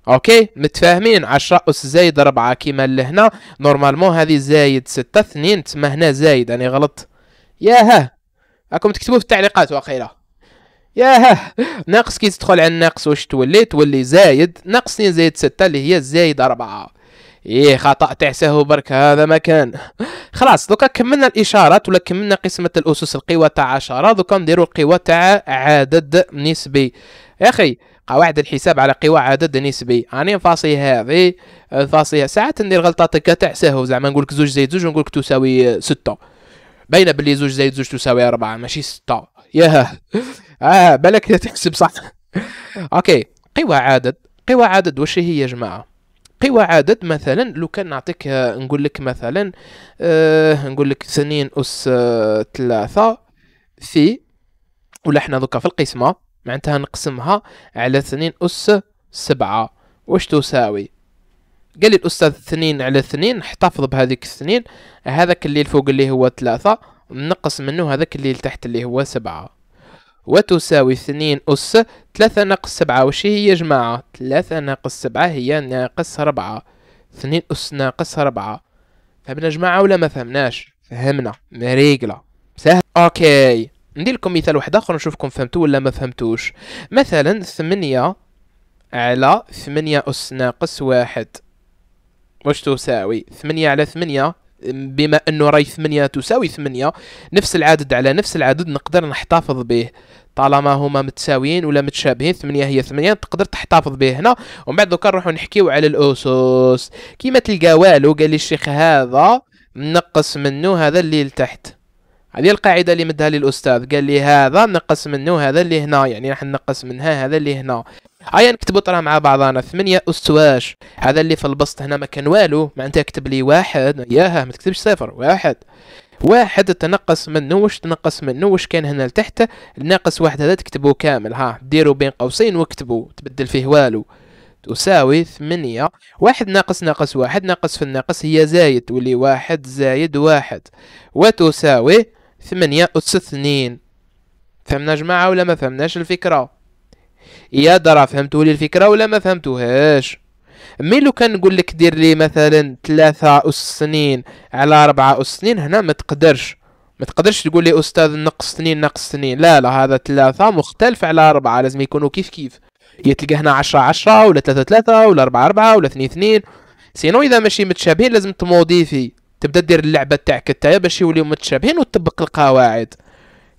اوكي متفاهمين 10 اس زايد 4 كيما لهنا نورمالمون هذه زايد 6 2 تما هنا زايد راني غلط ياها راكم تكتبوا في التعليقات واقيلا ياها ناقص كي تدخل على الناقص واش تولي تولي زايد ناقص 2 زايد 6 اللي هي زايد 4 ايه خطا تاع تعساه برك هذا ما كان خلاص دوكا كملنا الاشارات ولا كملنا قسمه الاسس القوى تاع 10 دوكا نديروا القوى تاع عدد نسبي يا اخي قواعد الحساب على قوى عدد نسبي راني نفاصي هذه نفاصي ساعات ندير غلطات تاع ساهو زعما نقول لك زوج زائد زوج ونقول لك تساوي ستة باينه بلي زوج زائد زوج تساوي أربعة ماشي ستة ياه اه بالك تحسب صح اوكي قوى عدد قوى عدد واش هي يا جماعه قوى عدد مثلا لو كان نعطيك نقول لك مثلا أه نقول لك سنين اس آه، ثلاثة في ولا حنا دوكا في القسمة معناتها نقسمها على اثنين أس سبعة واش تساوي قال لي الأستاذ اثنين على اثنين احتفظ بهذيك الاثنين هذاك اللي الفوق اللي هو ثلاثة نقص منه هذاك اللي تحت اللي هو سبعة وتساوي اثنين أس ثلاثة ناقص سبعة وش هي يا جماعة ثلاثة ناقص سبعة هي ناقص ربعة اثنين أس ناقص ربعة فهمنا جماعة ولا ما فهمناش فهمنا مريقلة سهل اوكي ندير لكم مثال واحد اخر نشوفكم فهمتوا ولا ما فهمتوش مثلا ثمانية على ثمانية اس ناقص واحد واش تساوي ثمانية على ثمانية بما انه راي ثمانية تساوي ثمانية نفس العدد على نفس العدد نقدر نحتفظ به طالما هما متساويين ولا متشابهين ثمانية هي ثمانية تقدر تحتفظ به هنا ومن بعد دوكا نروحو نحكيو على الاسس كيما تلقى والو قال لي الشيخ هذا نقص منه هذا اللي لتحت هذه القاعده اللي مدها لي الاستاذ قال لي هذا نقص منه هذا اللي هنا يعني راح نقص منها هذا اللي هنا هيا نكتبوا طرح مع بعضنا ثمانية استواش هذا اللي في البسط هنا ما كان والو معناتها اكتب لي واحد ياها ما تكتبش صفر واحد واحد تنقص منه واش تنقص منه واش كان هنا لتحت الناقص واحد هذا تكتبوه كامل ها ديروا بين قوسين واكتبوا تبدل فيه والو تساوي ثمانية واحد ناقص ناقص واحد ناقص في الناقص هي زايد تولي واحد زايد واحد وتساوي ثمانية أس اثنين فهمنا جماعة ولا ما فهمناش الفكرة يا درا فهمتوا لي الفكرة ولا ما فهمتوهاش مي لو كان نقول لك دير لي مثلا ثلاثة أس سنين على أربعة أس سنين هنا ما تقدرش ما تقدرش تقول لي أستاذ نقص سنين نقص سنين لا لا هذا ثلاثة مختلف على أربعة لازم يكونوا كيف كيف يا تلقى هنا عشرة عشرة ولا ثلاثة ثلاثة ولا أربعة أربعة ولا اثنين اثنين سينو إذا ماشي متشابهين لازم تموديفي تبدا دير اللعبه تاعك نتايا باش يوليو متشابهين وتطبق القواعد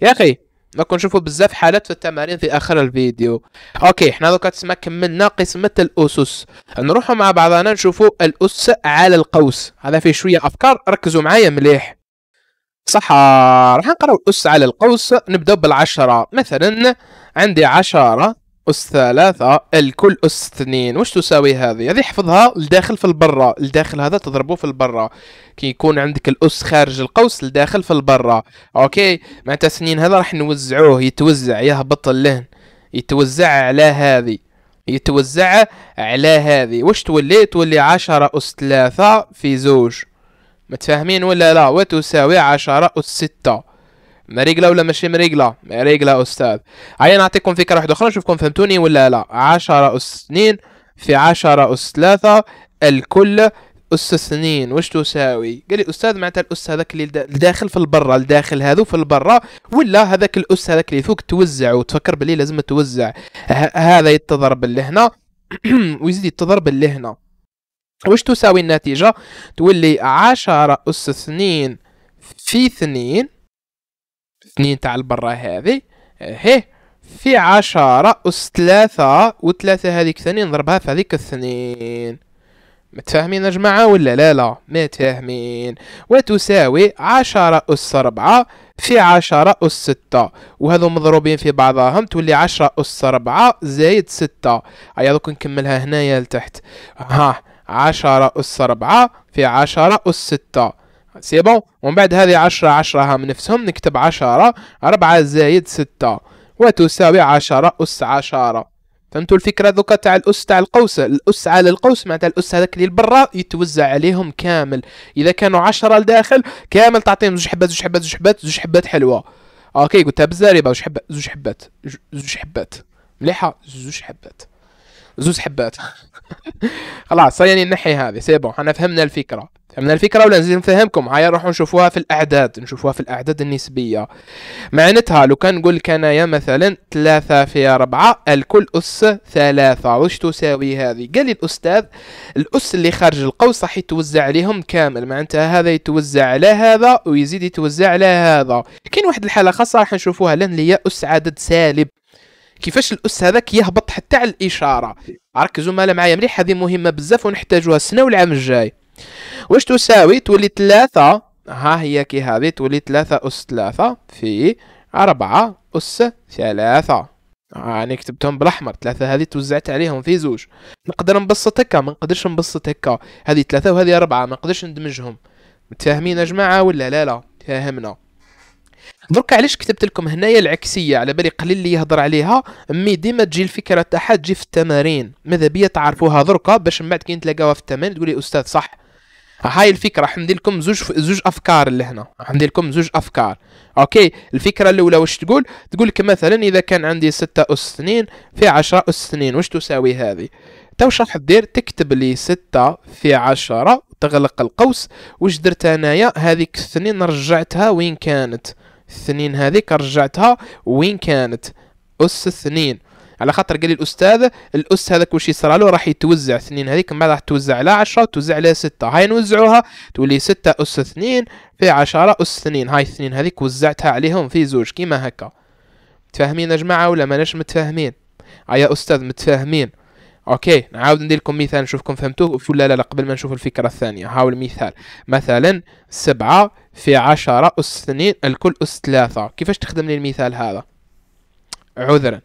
يا اخي دوك نشوفوا بزاف حالات في التمارين في اخر الفيديو اوكي حنا دوكا تسمى كملنا قسمه الاسس نروحوا مع بعضنا نشوفوا الاس على القوس هذا فيه شويه افكار ركزوا معايا مليح صح راح نقراو الاس على القوس نبداو بالعشرة مثلا عندي عشرة أس ثلاثة الكل أس اثنين واش تساوي هذه هذه حفظها لداخل في البرة لداخل هذا تضربه في البرة كي يكون عندك الأس خارج القوس لداخل في البرة أوكي معناتها سنين هذا راح نوزعوه يتوزع يهبط اللهن يتوزع على هذه يتوزع على هذه واش تولي تولي عشرة أس ثلاثة في زوج متفاهمين ولا لا وتساوي عشرة أس ستة مريقلة ولا ماشي مريقلة مريقلة أستاذ هيا نعطيكم فكرة واحدة أخرى نشوفكم فهمتوني ولا لا عشرة أس اثنين في عشرة أس ثلاثة الكل أس سنين واش تساوي قال لي أستاذ معناتها الأس هذاك اللي داخل في البرة الداخل هذو في البرة ولا هذاك الأس هذاك اللي فوق توزع وتفكر بلي لازم توزع هذا يتضرب لهنا ويزيد يتضرب لهنا واش تساوي النتيجة تولي عشرة أس اثنين في اثنين اثنين تاع البرا هذه هي في عشرة أس ثلاثة وثلاثة هذيك ثاني نضربها في هذيك الثنين متفاهمين يا جماعة ولا لا لا متفاهمين وتساوي عشرة أس أربعة في عشرة أس ستة وهذو مضروبين في بعضهم تولي عشرة أس أربعة زايد ستة أيا دوك نكملها هنايا لتحت ها عشرة أس أربعة في عشرة أس ستة سي بون ومن بعد هذه عشرة عشرة هم نفسهم نكتب عشرة أربعة زايد ستة وتساوي عشرة أس عشرة فهمتوا الفكرة دوكا تاع الأس تاع القوس الأس على القوس معناتها الأس هذاك اللي برا يتوزع عليهم كامل إذا كانوا عشرة لداخل كامل تعطيهم زوج حبات زوج حبات زوج حبات زوج حبات حلوة اوكي قلتها بزاربة زوج حبات زوج حبات زوج حبات مليحة زوج حبات زوج حبات خلاص يعني نحي هذه سي بون حنا فهمنا الفكرة فهمنا الفكره ولا نزيد نفهمكم هيا نروحوا نشوفوها في الاعداد نشوفوها في الاعداد النسبيه معناتها لو كان نقول لك انايا مثلا 3 في 4 الكل اس 3 واش تساوي هذه قال لي الاستاذ الاس اللي خارج القوس راح يتوزع عليهم كامل معناتها هذا يتوزع على هذا ويزيد يتوزع على هذا كاين واحد الحاله خاصه راح نشوفوها لان هي اس عدد سالب كيفاش الاس هذاك يهبط حتى على الاشاره ركزوا معايا مليح هذه مهمه بزاف ونحتاجوها السنه والعام الجاي واش تساوي تولي ثلاثة ها هي كي هذه تولي ثلاثة أس ثلاثة في أربعة أس ثلاثة يعني كتبتهم بالاحمر ثلاثه هذه توزعت عليهم في زوج نقدر نبسط هكا ما نقدرش نبسط هكا هذه ثلاثه وهذه اربعه ما نقدرش ندمجهم متفاهمين يا جماعه ولا لا لا تفاهمنا دركا علاش كتبت لكم هنايا العكسيه على بالي قليل اللي يهضر عليها امي ديما تجي الفكره تاعها تجي في التمارين ماذا بيا تعرفوها دركا باش من بعد كي نتلاقاوها في التمارين تقولي استاذ صح هاي الفكرة راح ندير لكم زوج ف... زوج أفكار اللي هنا راح ندير لكم زوج أفكار أوكي الفكرة الأولى واش تقول تقول لك مثلا إذا كان عندي ستة أس اثنين في عشرة أس اثنين واش تساوي هذه تو واش راح دير تكتب لي ستة في عشرة تغلق القوس واش درت أنايا هذيك الثنين رجعتها وين كانت الثنين هذيك رجعتها وين كانت أس اثنين على خاطر قال لي الاستاذ الاس هذاك واش يصرى له راح يتوزع اثنين هذيك من بعد راح توزع على 10 توزع على 6 هاي نوزعوها تولي 6 اس 2 في 10 اس 2 هاي الاثنين هذيك وزعتها عليهم في زوج كيما هكا متفاهمين يا جماعه ولا ماناش متفاهمين يا استاذ متفاهمين اوكي نعاود ندير لكم مثال نشوفكم فهمتوه ولا لا لا قبل ما نشوف الفكره الثانيه هاو المثال مثلا سبعة في عشرة أس 2 الكل أس 3 كيفاش تخدم لي المثال هذا عذرا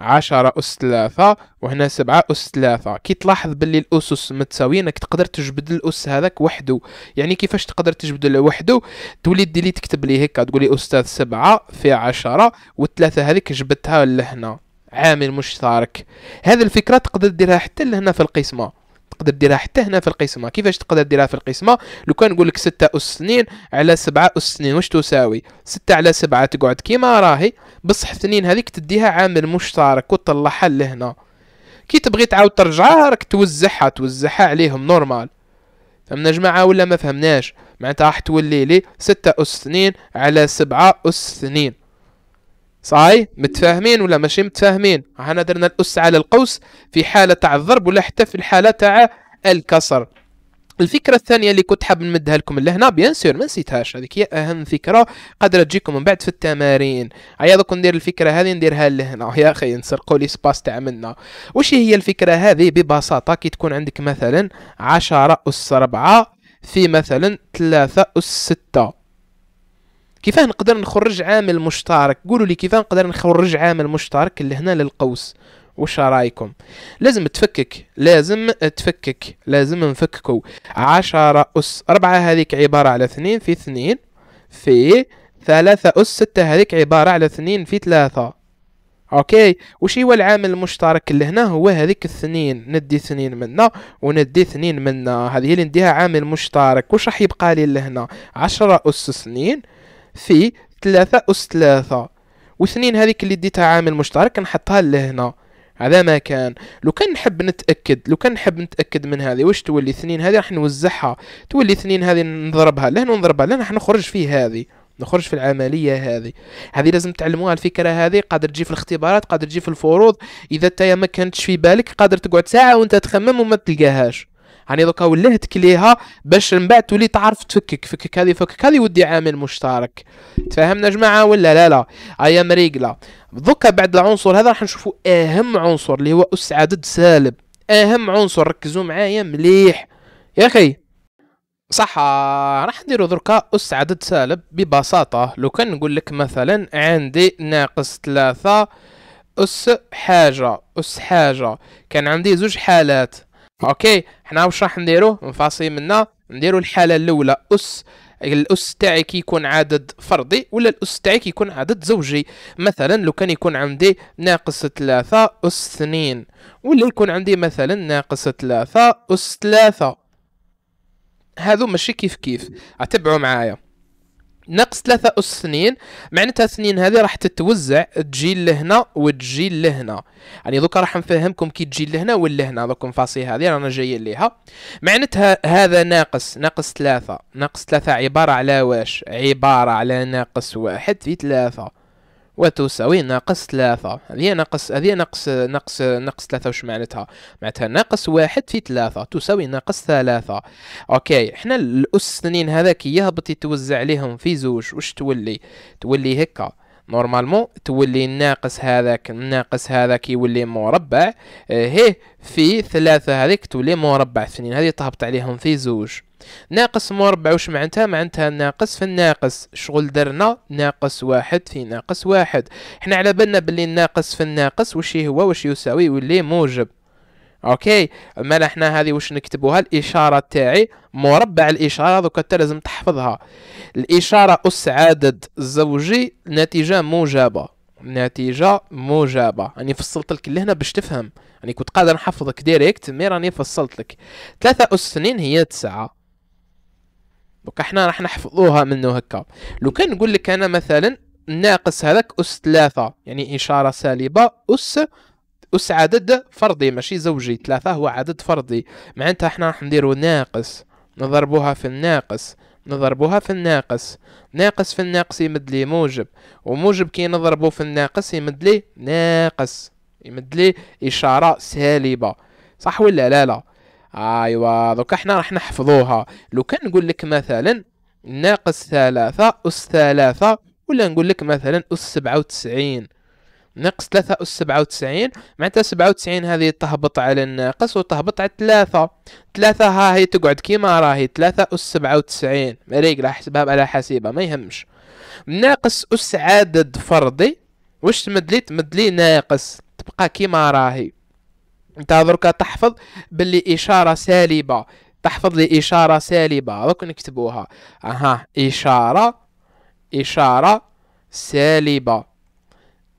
عشرة أس ثلاثة وهنا سبعة أس ثلاثة كي تلاحظ باللي الأسس متساويين راك تقدر تجبد الأس هذاك وحده يعني كيفاش تقدر تجبدو وحده تولي ديلي تكتب لي هكا تقولي أستاذ سبعة في عشرة والثلاثة هذيك جبدتها لهنا عامل مشترك هذه الفكرة تقدر ديرها حتى لهنا في القسمة تقدر ديرها حتى هنا في القسمه كيفاش تقدر ديرها في القسمه لو كان نقول لك 6 اس 2 على 7 اس 2 واش تساوي 6 على 7 تقعد كيما راهي بصح 2 هذيك تديها عامل مشترك وتطلعها لهنا كي تبغي تعاود ترجعها راك توزعها توزعها عليهم نورمال فهمنا جماعه ولا ما فهمناش معناتها راح تولي لي 6 اس 2 على 7 اس 2 صاي متفاهمين ولا ماشي متفاهمين احنا درنا الاس على القوس في حاله تاع الضرب ولا حتى في الحاله تاع الكسر الفكره الثانيه اللي كنت حاب نمدها لكم لهنا بيان سور ما نسيتهاش هذيك هي اهم فكره قادره تجيكم من بعد في التمارين هيا دوك ندير الفكره هذه نديرها لهنا يا اخي نسرقوا لي سباس تاع منا وش هي الفكره هذه ببساطه كي تكون عندك مثلا عشرة اس ربعة في مثلا ثلاثة اس ستة كيف نقدر نخرج عامل مشترك قولوا لي كيفاه نقدر نخرج عامل مشترك لهنا للقوس وش رايكم لازم تفكك لازم تفكك لازم نفككو عشرة أس أربعة هذيك عبارة على اثنين في اثنين في ثلاثة أس ستة هذيك عبارة على اثنين في ثلاثة اوكي وش هو العامل المشترك اللي هنا هو هذيك الثنين ندي اثنين منا وندي اثنين منا هذه اللي نديها عامل مشترك وش راح يبقى لي لهنا عشرة أس اثنين في ثلاثة أس ثلاثة واثنين هذيك اللي ديتها عامل مشترك نحطها لهنا هذا ما كان لو كان نحب نتاكد لو كان نحب نتاكد من هذه واش تولي اثنين هذه راح نوزعها تولي اثنين هذه نضربها لهنا نضربها لهنا راح نخرج في هذه نخرج في العملية هذه هذه لازم تعلموها الفكرة هذه قادر تجي في الاختبارات قادر تجي في الفروض إذا تايا ما كانتش في بالك قادر تقعد ساعة وانت تخمم وما تلقاهاش يعني دوكا ولهت كليها باش من بعد تولي تعرف تفكك فكك هذه فكك هذه ودي عامل مشترك تفهمنا جماعه ولا لا لا هيا مريقله دوكا بعد العنصر هذا راح نشوفوا اهم عنصر اللي هو اس عدد سالب اهم عنصر ركزوا معايا مليح يا اخي صح راح نديرو دركا اس عدد سالب ببساطه لو كان نقول لك مثلا عندي ناقص ثلاثة اس حاجه اس حاجه كان عندي زوج حالات اوكي حنا واش راح نديرو نفاصي منا نديرو الحاله الاولى اس الاس تاعي كيكون عدد فردي ولا الاس تاعي كيكون عدد زوجي مثلا لو كان يكون عندي ناقص ثلاثة اس اثنين ولا يكون عندي مثلا ناقص ثلاثة اس ثلاثة هذو ماشي كيف كيف اتبعوا معايا ناقص ثلاثة أس سنين معناتها السنين هذه راح تتوزع تجي لهنا وتجي لهنا يعني دوكا راح نفهمكم كي تجي لهنا ولهنا دوك نفاصيل هذه رانا جايين ليها معناتها هذا ناقص ناقص ثلاثة ناقص ثلاثة عبارة على واش عبارة على ناقص واحد في ثلاثة وتساوي ناقص ثلاثة هذه ناقص هذه ناقص ناقص ناقص ثلاثة وش معناتها معناتها ناقص واحد في ثلاثة تساوي ناقص ثلاثة اوكي حنا الأس اثنين هذا كي يهبط يتوزع عليهم في زوج وش تولي تولي هكا نورمالمون تولي الناقص هذاك الناقص هذاك يولي مربع آه، هي في ثلاثة هذيك تولي مربع اثنين هذه تهبط عليهم في زوج ناقص مربع وش معناتها معناتها ناقص في الناقص شغل درنا ناقص واحد في ناقص واحد احنا على بالنا باللي الناقص في الناقص وش هو وش يساوي يولي موجب اوكي مالا احنا هذه واش نكتبوها الاشاره تاعي مربع الاشاره دوكا انت لازم تحفظها الاشاره اس عدد زوجي نتيجه موجبه نتيجه موجبه راني فصلت لك لهنا باش تفهم راني كنت قادر نحفظك ديريكت مي راني فصلت لك 3 اس 2 هي 9 دوكا حنا راح نحفظوها منه هكا لو كان نقول لك انا مثلا ناقص هذاك اس ثلاثة يعني اشارة سالبة اس اس عدد فردي ماشي زوجي ثلاثة هو عدد فردي معناتها حنا راح نديرو ناقص نضربوها في الناقص نضربوها في الناقص ناقص في الناقص يمد لي موجب وموجب كي نضربو في الناقص يمد لي ناقص يمد لي اشاره سالبه صح ولا لا لا ايوا دوكا حنا راح نحفظوها لو كان نقول لك مثلا ناقص ثلاثة أس ثلاثة ولا نقول لك مثلا أس سبعة وتسعين ناقص ثلاثة أس سبعة وتسعين معناتها سبعة وتسعين هذه تهبط على الناقص وتهبط على ثلاثة ثلاثة ها هي تقعد كيما راهي ثلاثة أس سبعة وتسعين راح حسبها على حسيبة ما يهمش ناقص أس عدد فردي واش تمدلي تمدلي ناقص تبقى كيما راهي انت درك تحفظ باللي اشاره سالبه تحفظ لي اشاره سالبه درك نكتبوها اها اشاره اشاره سالبه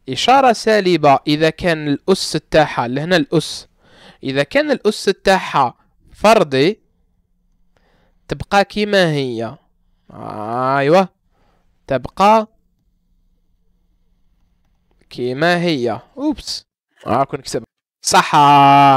اشاره سالبه اذا كان الاس تاعها لهنا الاس اذا كان الاس تاعها فردي تبقى كيما هي ايوه تبقى كيما هي اوبس راكو آه صح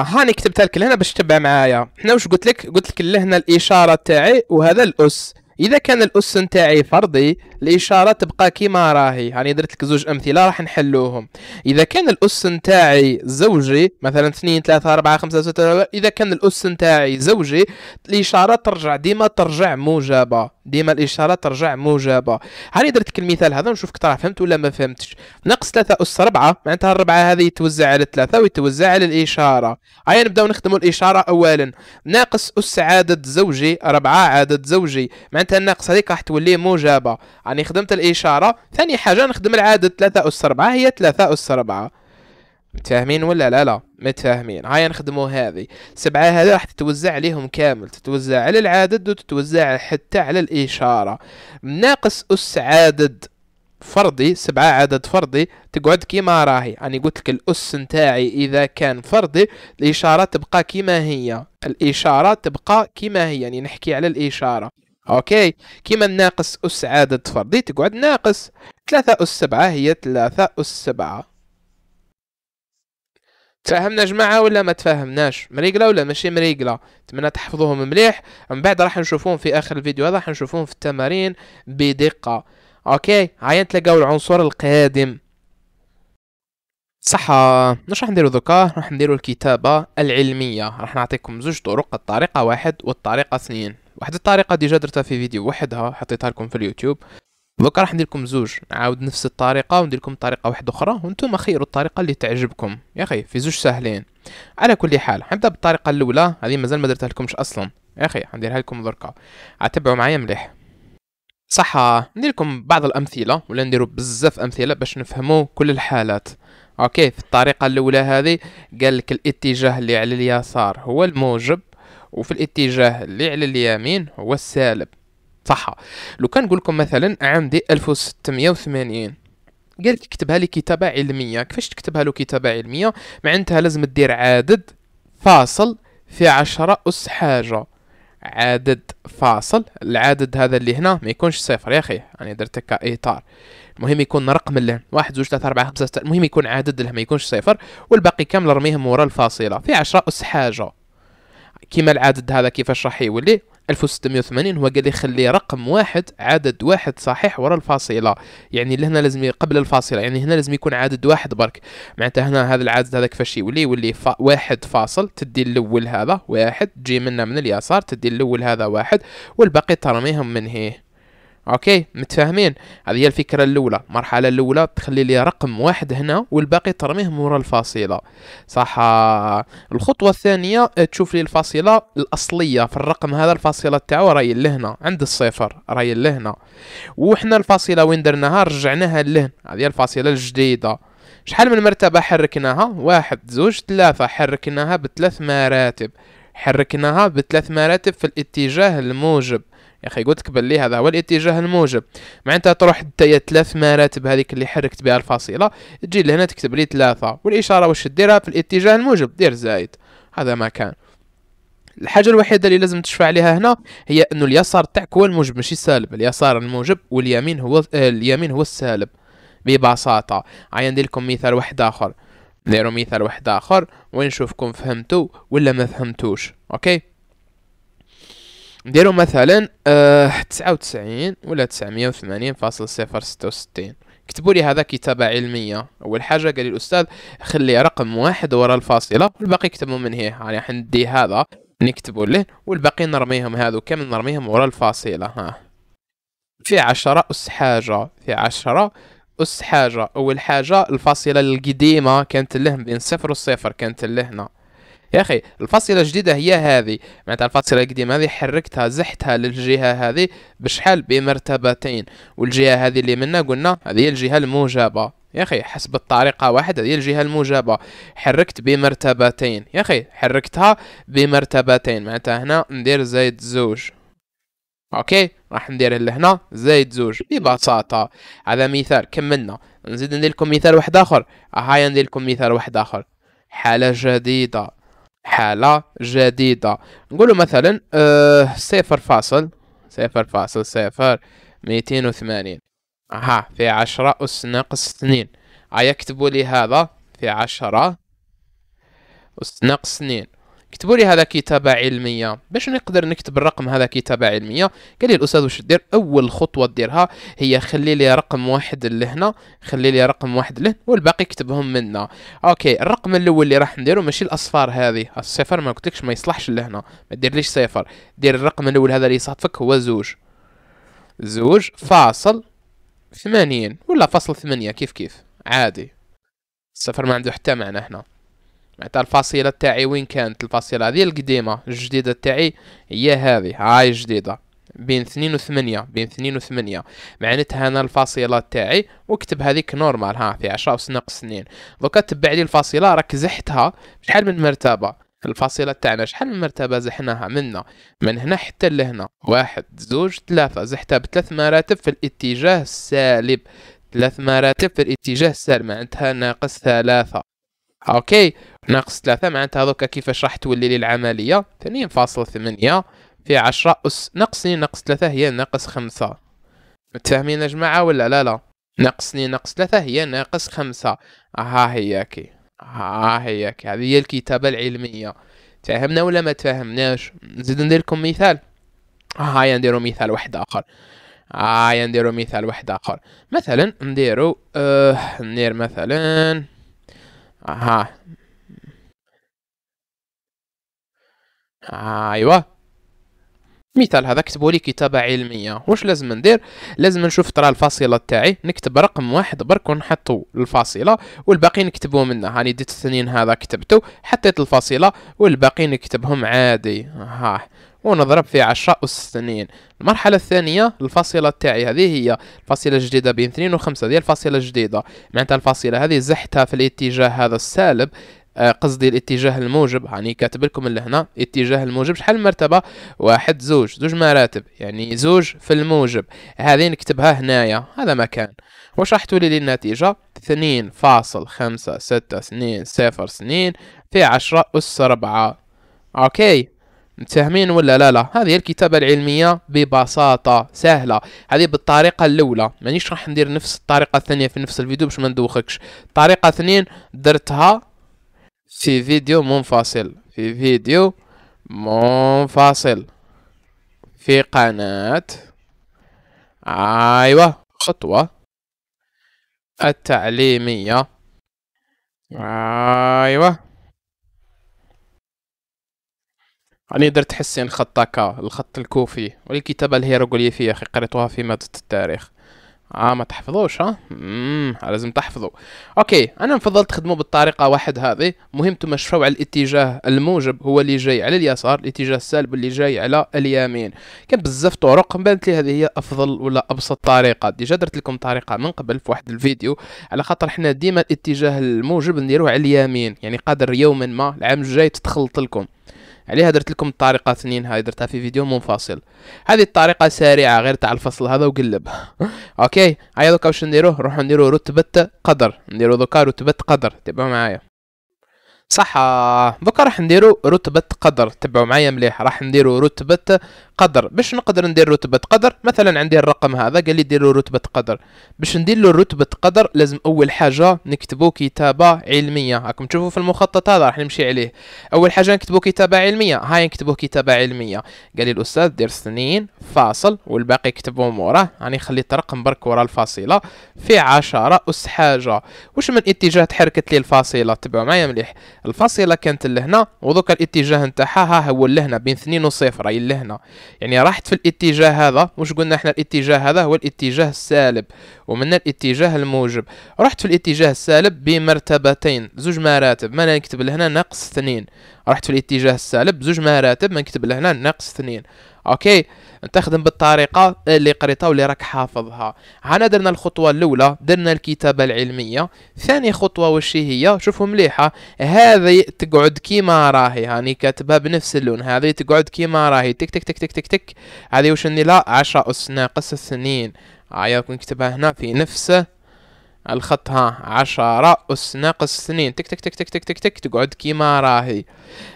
هاني كتبتها لك لهنا باش تبع معايا حنا واش قلت لك قلت لك لهنا الاشاره تاعي وهذا الاس اذا كان الاس تاعي فرضي الاشاره تبقى كيما راهي يعني درت لك زوج امثله راح نحلوهم اذا كان الاس تاعي زوجي مثلا 2 3 4 5 6 اذا كان الاس تاعي زوجي الاشاره ترجع ديما ترجع موجبه ديما الاشاره ترجع موجبه هاني درت المثال هذا نشوفك ترى فهمت ولا ما فهمتش ناقص 3 اس 4 معناتها الربعه هذه يتوزع على 3 ويتوزع على الاشاره هيا نبداو نخدموا الاشاره اولا ناقص اس عدد زوجي 4 عدد زوجي معناتها الناقص هذيك راح تولي موجبه راني يعني خدمت الاشاره ثاني حاجه نخدم العدد 3 اس 4 هي 3 اس 4 متفاهمين ولا لا لا متفاهمين هاي نخدمو هذه سبعة هذا راح تتوزع عليهم كامل تتوزع على العدد وتتوزع حتى على الإشارة ناقص أس عدد فردي سبعة عدد فردي تقعد كيما راهي أنا يعني قلت لك الأس نتاعي إذا كان فردي الإشارة تبقى كيما هي الإشارة تبقى كيما هي يعني نحكي على الإشارة أوكي كيما ناقص أس عدد فردي تقعد ناقص ثلاثة أس سبعة هي ثلاثة أس سبعة تفاهمنا جماعه ولا ما تفاهمناش مريقله ولا ماشي مريقله نتمنى تحفظوهم مليح من بعد راح نشوفوهم في اخر الفيديو هذا راح نشوفوهم في التمارين بدقه اوكي هيا نتلاقاو العنصر القادم صح نش راح نديرو دوكا راح نديرو الكتابه العلميه راح نعطيكم زوج طرق الطريقه واحد والطريقه اثنين واحد الطريقه ديجا درتها في فيديو وحدها حطيتها لكم في اليوتيوب دوك راح ندير لكم زوج نعاود نفس الطريقه وندير لكم طريقه واحده اخرى وانتم خيروا الطريقه اللي تعجبكم يا اخي في زوج ساهلين على كل حال حنبدا بالطريقه الاولى هذه مازال ما درتها لكمش اصلا يا اخي حنديرها لكم دركا اتبعوا معايا مليح صح ندير لكم بعض الامثله ولا نديروا بزاف امثله باش نفهموا كل الحالات اوكي في الطريقه الاولى هذه قال لك الاتجاه اللي على اليسار هو الموجب وفي الاتجاه اللي على اليمين هو السالب تاعها لو كان نقول لكم مثلا عندي 1680 قال لك كتبها لي كتابه علميه كيفاش تكتبها له كتابه علميه معناتها لازم دير عدد فاصل في عشرة أس حاجة عدد فاصل العدد هذا اللي هنا ما يكونش صفر يا اخي انا يعني درت كاطار المهم يكون رقم له واحد زوج ثلاثة أربعة خمسة ستة المهم يكون عدد له ما يكونش صفر والباقي كامل رميهم ورا الفاصلة في عشرة أس حاجة كما العدد هذا كيفاش راح يولي 1680 هو قال خلي رقم واحد عدد واحد صحيح ورا الفاصله يعني لهنا لازم قبل الفاصله يعني هنا لازم يكون عدد واحد برك معناتها هنا هذا العدد هذا كيفاش يولي يولي فا واحد فاصل تدي الاول هذا واحد تجي منا من اليسار تدي الاول هذا واحد والباقي ترميهم من هيه اوكي متفاهمين هذه هي الفكره الاولى المرحله الاولى تخلي لي رقم واحد هنا والباقي ترميه مورا الفاصله صح الخطوه الثانيه تشوف لي الفاصله الاصليه في الرقم هذا الفاصله تاعو راهي لهنا عند الصفر راهي لهنا وحنا الفاصله وين درناها رجعناها لهنا هذه الفاصله الجديده شحال من مرتبه حركناها واحد زوج ثلاثه حركناها بثلاث مراتب حركناها بثلاث مراتب في الاتجاه الموجب يا اخي قلت قبل لي هذا هو الاتجاه الموجب معناتها تروح حتى ثلاث مراتب هذيك اللي حركت بها الفاصله تجي لهنا تكتب لي ثلاثه والاشاره واش ديرها في الاتجاه الموجب دير زايد هذا ما كان الحاجه الوحيده اللي لازم تشفع عليها هنا هي انه اليسار تاعك هو الموجب ماشي السالب اليسار الموجب واليمين هو آه، اليمين هو السالب ببساطه عايا ندير لكم مثال واحد اخر نديرو مثال واحد اخر ونشوفكم فهمتو ولا ما فهمتوش اوكي نديرو مثلا آه، تسعة وتسعين ولا تسعمية فاصل صفر ستة وستين كتبوا لي هذا كتابة علمية أول حاجة قال لي الأستاذ خلي رقم واحد ورا الفاصلة والباقي كتبوا من هي يعني حندي هذا نكتبوا له والباقي نرميهم هذا كامل نرميهم ورا الفاصلة ها في عشرة أس حاجة في عشرة أس حاجة أول حاجة الفاصلة القديمة كانت لهم بين صفر وصفر كانت لهنا يا اخي الفاصله الجديده هي هذه معناتها الفاصله القديمه هذه حركتها زحتها للجهه هذه بشحال بمرتبتين والجهه هذه اللي منا قلنا هذه هي الجهه الموجبه يا اخي حسب الطريقه واحد هذه الجهه الموجبه حركت بمرتبتين يا اخي حركتها بمرتبتين معناتها هنا ندير زائد زوج اوكي راح ندير لهنا زائد زوج ببساطه هذا مثال كملنا نزيد ندير لكم مثال واحد اخر هاي ندير لكم مثال واحد اخر حاله جديده حالة جديدة نقول مثلا آه، صفر فاصل صفر فاصل صفر ميتين وثمانين أها في عشرة أس ناقص اثنين هيكتبوا لي هذا في عشرة أس ناقص اثنين اكتبوا لي هذا كتابة علمية باش نقدر نكتب الرقم هذا كتابة علمية قال لي الأستاذ واش دير أول خطوة ديرها هي خلي لي رقم واحد لهنا خلي لي رقم واحد لهنا والباقي كتبهم منا أوكي الرقم الأول اللي راح نديرو ماشي الأصفار هذه الصفر ما قلتلكش ما يصلحش لهنا ما ليش صفر دير الرقم الأول هذا اللي يصادفك هو زوج زوج فاصل ثمانين ولا فاصل ثمانية كيف كيف عادي الصفر ما عنده حتى معنى هنا معناتها الفاصله تاعي وين كانت الفاصله هذه القديمه الجديده تاعي هي هذه هاي الجديده بين اثنين وثمانية بين اثنين وثمانية معناتها انا الفاصلة تاعي وكتب هذيك نورمال ها في عشرة أس ناقص اثنين دوكا تبع لي الفاصلة راك زحتها شحال من مرتبة الفاصلة تاعنا شحال من مرتبة زحناها منا من هنا حتى لهنا واحد زوج ثلاثة زحتها بثلاث مراتب في الاتجاه السالب ثلاث مراتب في الاتجاه السالب معناتها ناقص ثلاثة اوكي ناقص ثلاثة معناتها هذوك كيفاش راح تولي لي العملية ثنين فاصل ثمانية في عشرة أس ناقص اثنين ناقص ثلاثة هي ناقص خمسة متفاهمين يا جماعة ولا لا لا ناقص اثنين ناقص ثلاثة هي ناقص خمسة ها هي كي ها هي كي هذه هي الكتابة العلمية تفهمنا ولا ما تفهمناش نزيد ندير لكم مثال هاي نديرو مثال واحد آخر هاي نديرو مثال واحد آخر مثلا نديرو آه ندير مثلا اها آه، ايوا مثال هذا كتبوا لي كتابه علميه واش لازم ندير لازم نشوف ترى الفاصله تاعي نكتب رقم واحد برك ونحطو الفاصله والباقي نكتبو منه هاني ديت الثنين هذا كتبته حطيت الفاصله والباقي نكتبهم عادي ها ونضرب في عشرة أس سنين المرحلة الثانية الفاصلة تاعي هذه هي الفاصلة الجديدة بين اثنين وخمسة هذه الفاصلة الجديدة معناتها الفاصلة هذه زحتها في الاتجاه هذا السالب آه، قصدي الاتجاه الموجب يعني كاتب لكم لهنا اتجاه الموجب شحال مرتبه واحد زوج زوج مراتب يعني زوج في الموجب هذه نكتبها هنايا هذا مكان واش راح تولي لي النتيجه اثنين فاصل خمسة ستة سنين صفر سنين في عشرة أس أربعة أوكي متفاهمين ولا لا لا هذه هي الكتابه العلميه ببساطه سهله هذه بالطريقه الاولى مانيش راح ندير نفس الطريقه الثانيه في نفس الفيديو باش ما ندوخكش الطريقه اثنين درتها في فيديو منفصل في فيديو منفصل في قناه ايوه خطوه التعليميه ايوه أنا درت حسين خط هكا الخط الكوفي والكتابة الهيروغليفية أخي قريتوها في مادة التاريخ اه ما تحفظوش ها مم. لازم تحفظوا اوكي انا فضلت خدموا بالطريقه واحد هذه مهم تمشوا على الاتجاه الموجب هو اللي جاي على اليسار الاتجاه السالب اللي جاي على اليمين كان بزاف طرق بانت لي هذه هي افضل ولا ابسط طريقه ديجا درت لكم طريقه من قبل في واحد الفيديو على خاطر حنا ديما الاتجاه الموجب نديروه على اليمين يعني قادر يوما ما العام الجاي تتخلط لكم عليها درت لكم الطريقه اثنين هاي درتها في فيديو منفصل هذه الطريقه سريعه غير تاع الفصل هذا وقلب اوكي هيا دوكا واش نديرو نروحو نديرو رتبه قدر نديرو دوكا رتبه قدر تبعوا معايا صح بكره راح نديرو رتبة قدر تبعوا معايا مليح راح نديرو رتبة قدر باش نقدر ندير رتبة قدر مثلا عندي الرقم هذا قال لي ديرو رتبة قدر باش ندير له رتبة قدر لازم اول حاجة نكتبو كتابة علمية راكم تشوفوا في المخطط هذا راح نمشي عليه اول حاجة نكتبو كتابة علمية هاي نكتبو كتابة علمية قال لي الاستاذ دير سنين فاصل والباقي كتبوه موراه راني خليت رقم برك ورا الفاصلة في عشرة أس حاجة واش من اتجاه تحركت لي الفاصلة تبعوا معايا مليح الفاصله كانت لهنا ودوكا الاتجاه نتاعها ها هو لهنا بين اثنين وصفر راهي لهنا يعني راحت في الاتجاه هذا واش قلنا احنا الاتجاه هذا هو الاتجاه السالب ومن الاتجاه الموجب رحت في الاتجاه السالب بمرتبتين زوج مراتب ما نكتب لهنا ناقص اثنين رحت في الاتجاه السالب زوج مراتب ما نكتب لهنا ناقص اثنين اوكي تخدم بالطريقه اللي قريتها واللي راك حافظها هنا درنا الخطوه الاولى درنا الكتابه العلميه ثاني خطوه واش هي شوفوا مليحه هذه تقعد كيما راهي هاني كاتبها بنفس اللون هذه تقعد كيما راهي تك تك تك تك تك تك هذه واش لا 10 اس ناقص اثنين هيا آه، نكتبها هنا في نفس الخط ها عشرة أس ناقص اثنين تك تك تك تك تك تك تك تقعد كيما راهي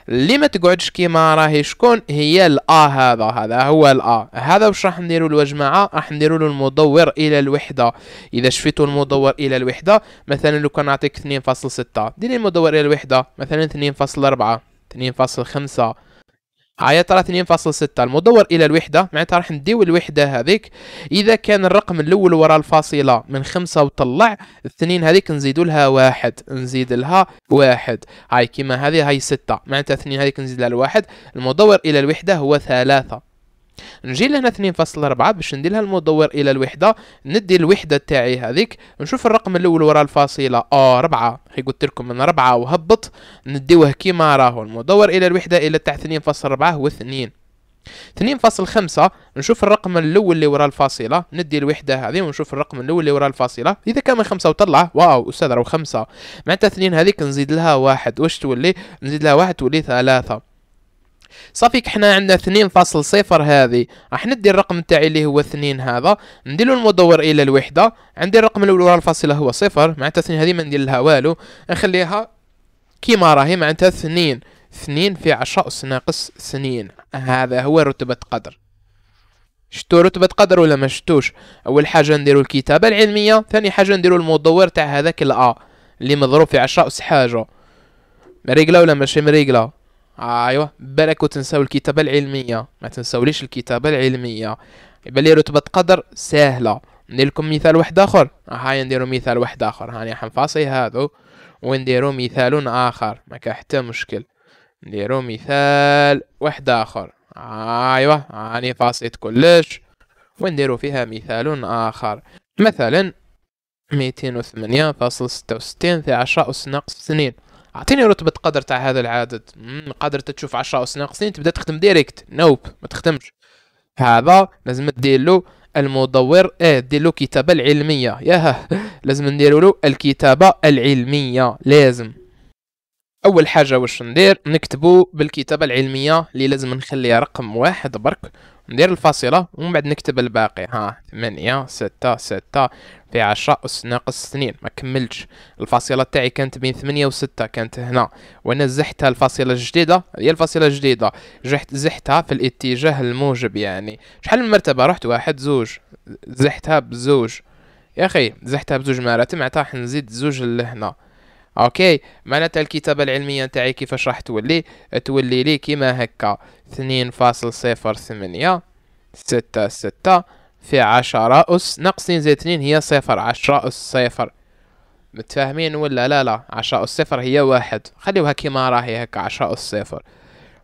اللي ما تقعدش كيما راهي شكون هي الأ هذا هذا هو الأ هذا واش راح نديرو الوجمعة جماعة راح نديرو المدور إلى الوحدة إذا شفيتو المدور إلى الوحدة مثلا لو كان نعطيك اثنين فاصل ستة ديري المدور إلى الوحدة مثلا اثنين فاصل أربعة اثنين فاصل خمسة هاي ترى 2.6 المدور الى الوحده معناتها راح نديو الوحده هذيك اذا كان الرقم الاول وراء الفاصله من خمسة وطلع الاثنين هذيك نزيدوا لها واحد نزيد لها واحد هاي كيما هذه هاي ستة معناتها الاثنين هذيك نزيد لها الواحد المدور الى الوحده هو ثلاثة نجي لهنا 2.4 باش ندير لها المدور الى الوحده ندي الوحده تاعي هذيك نشوف الرقم الاول وراء الفاصله اه 4 كي قلت لكم من 4 وهبط نديوه كيما راهو المدور الى الوحده الى تاع 2.4 هو 2 2.5 نشوف الرقم الاول اللي وراء الفاصله ندي الوحده هذه ونشوف الرقم الاول اللي وراء الفاصله اذا كان من 5 وطلع واو استاذ راهو 5 معناتها 2 هذيك نزيد لها 1 واش تولي نزيد لها 1 تولي 3 صافي حنا عندنا اثنين صفر هذه راح ندي الرقم تاعي اللي هو اثنين هذا نديرو المدور الى الوحده عندي الرقم الاول ورا الفاصله هو صفر معناتها اثنين هذه ما ندير لها والو نخليها كيما راهي معناتها اثنين اثنين في عشرة اس ناقص اثنين هذا هو رتبه قدر شتو رتبة قدر ولا ما شتوش أول حاجة نديرو الكتابة العلمية ثاني حاجة نديرو المدور تاع هذاك الأ اللي مضروب في عشرة أس حاجة مريقلة ولا ماشي مريقلة ايوا بالك وتنساو الكتابه العلميه ما تنساوليش الكتابه العلميه يبان رتبه قدر سهله ندير لكم مثال واحد اخر هاي نديرو مثال واحد اخر هاني حنفاصي هادو ونديرو مثال اخر ما كاين حتى مشكل نديرو مثال واحد اخر ايوا هاني فاصيت كلش ونديرو فيها مثال اخر مثلا ميتين وثمانية فاصل ستة وستين في عشرة أس ناقص سنين اعطيني رتبه قدر تاع هذا العدد قدر تشوف 10 او ناقصين تبدا تخدم ديريكت نوب ما تخدمش هذا لازم تدير له المدور اه دير له كتابه العلميه ياه لازم ندير له الكتابه العلميه لازم اول حاجه واش ندير نكتبو بالكتابه العلميه اللي لازم نخليها رقم واحد برك ندير الفاصلة ومن بعد نكتب الباقي ها ثمانية ستة ستة في عشرة أس ناقص اثنين ما كملتش الفاصلة تاعي كانت بين ثمانية وستة كانت هنا وانا زحتها الفاصلة الجديدة هي الفاصلة الجديدة جحت زحتها في الاتجاه الموجب يعني شحال من مرتبة رحت واحد زوج زحتها بزوج يا اخي زحتها بزوج مراتب معناتها راح نزيد زوج لهنا اوكي معناتها الكتابه العلميه نتاعي كيفاش راح تولي تولي لي كيما هكا اثنين فاصل صفر ثمانية ستة ستة في عشرة أس ناقص اثنين زائد اثنين هي صفر عشرة أس صفر متفاهمين ولا لا لا عشرة أس صفر هي واحد خليوها كيما راهي هكا عشرة أس صفر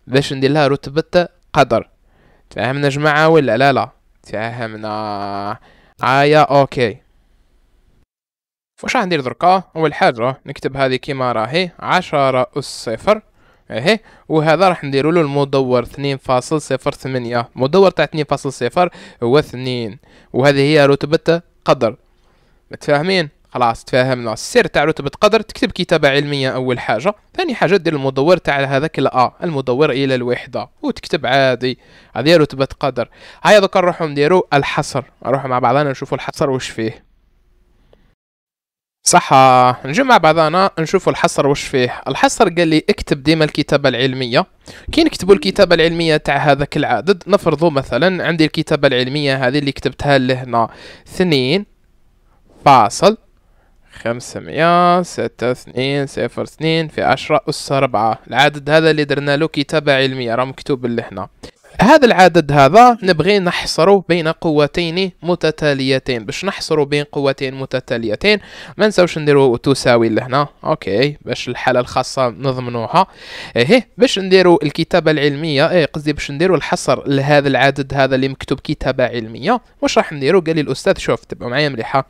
باش ندير لها رتبة قدر تفاهمنا جماعة ولا لا لا تفاهمنا عايا آه، اوكي واش راح ندير دركا اول حاجه نكتب هذه كيما راهي عشرة اس صفر اهي وهذا راح نديرو له المدور اثنين فاصل صفر ثمانية مدور تاع اثنين فاصل صفر هو اثنين وهذه هي رتبة قدر متفاهمين خلاص تفاهمنا السر تاع رتبة قدر تكتب كتابة علمية أول حاجة ثاني حاجة دير المدور تاع هذاك الأ المدور إلى الوحدة وتكتب عادي هذه رتبة قدر هيا دوكا نروحو نديرو الحصر نروحو مع بعضنا نشوفو الحصر واش فيه صحة نجمع بعضنا نشوفوا الحصر وش فيه الحصر قال لي اكتب ديما الكتابة العلمية كي نكتبوا الكتابة العلمية تاع هذاك العدد نفرضوا مثلا عندي الكتابة العلمية هذه اللي كتبتها لهنا ثنين فاصل خمسمية ستة اثنين صفر اثنين في عشرة أس أربعة العدد هذا اللي درنا له كتابة علمية راه مكتوب لهنا هذا العدد هذا نبغي نحصره بين قوتين متتاليتين باش نحصره بين قوتين متتاليتين ما نساوش نديرو تساوي لهنا اوكي باش الحاله الخاصه نضمنوها ايه باش نديرو الكتابه العلميه ايه قصدي باش نديرو الحصر لهذا العدد هذا اللي مكتوب كتابه علميه واش راح نديرو قال لي الاستاذ شوف تبعوا معايا مليحه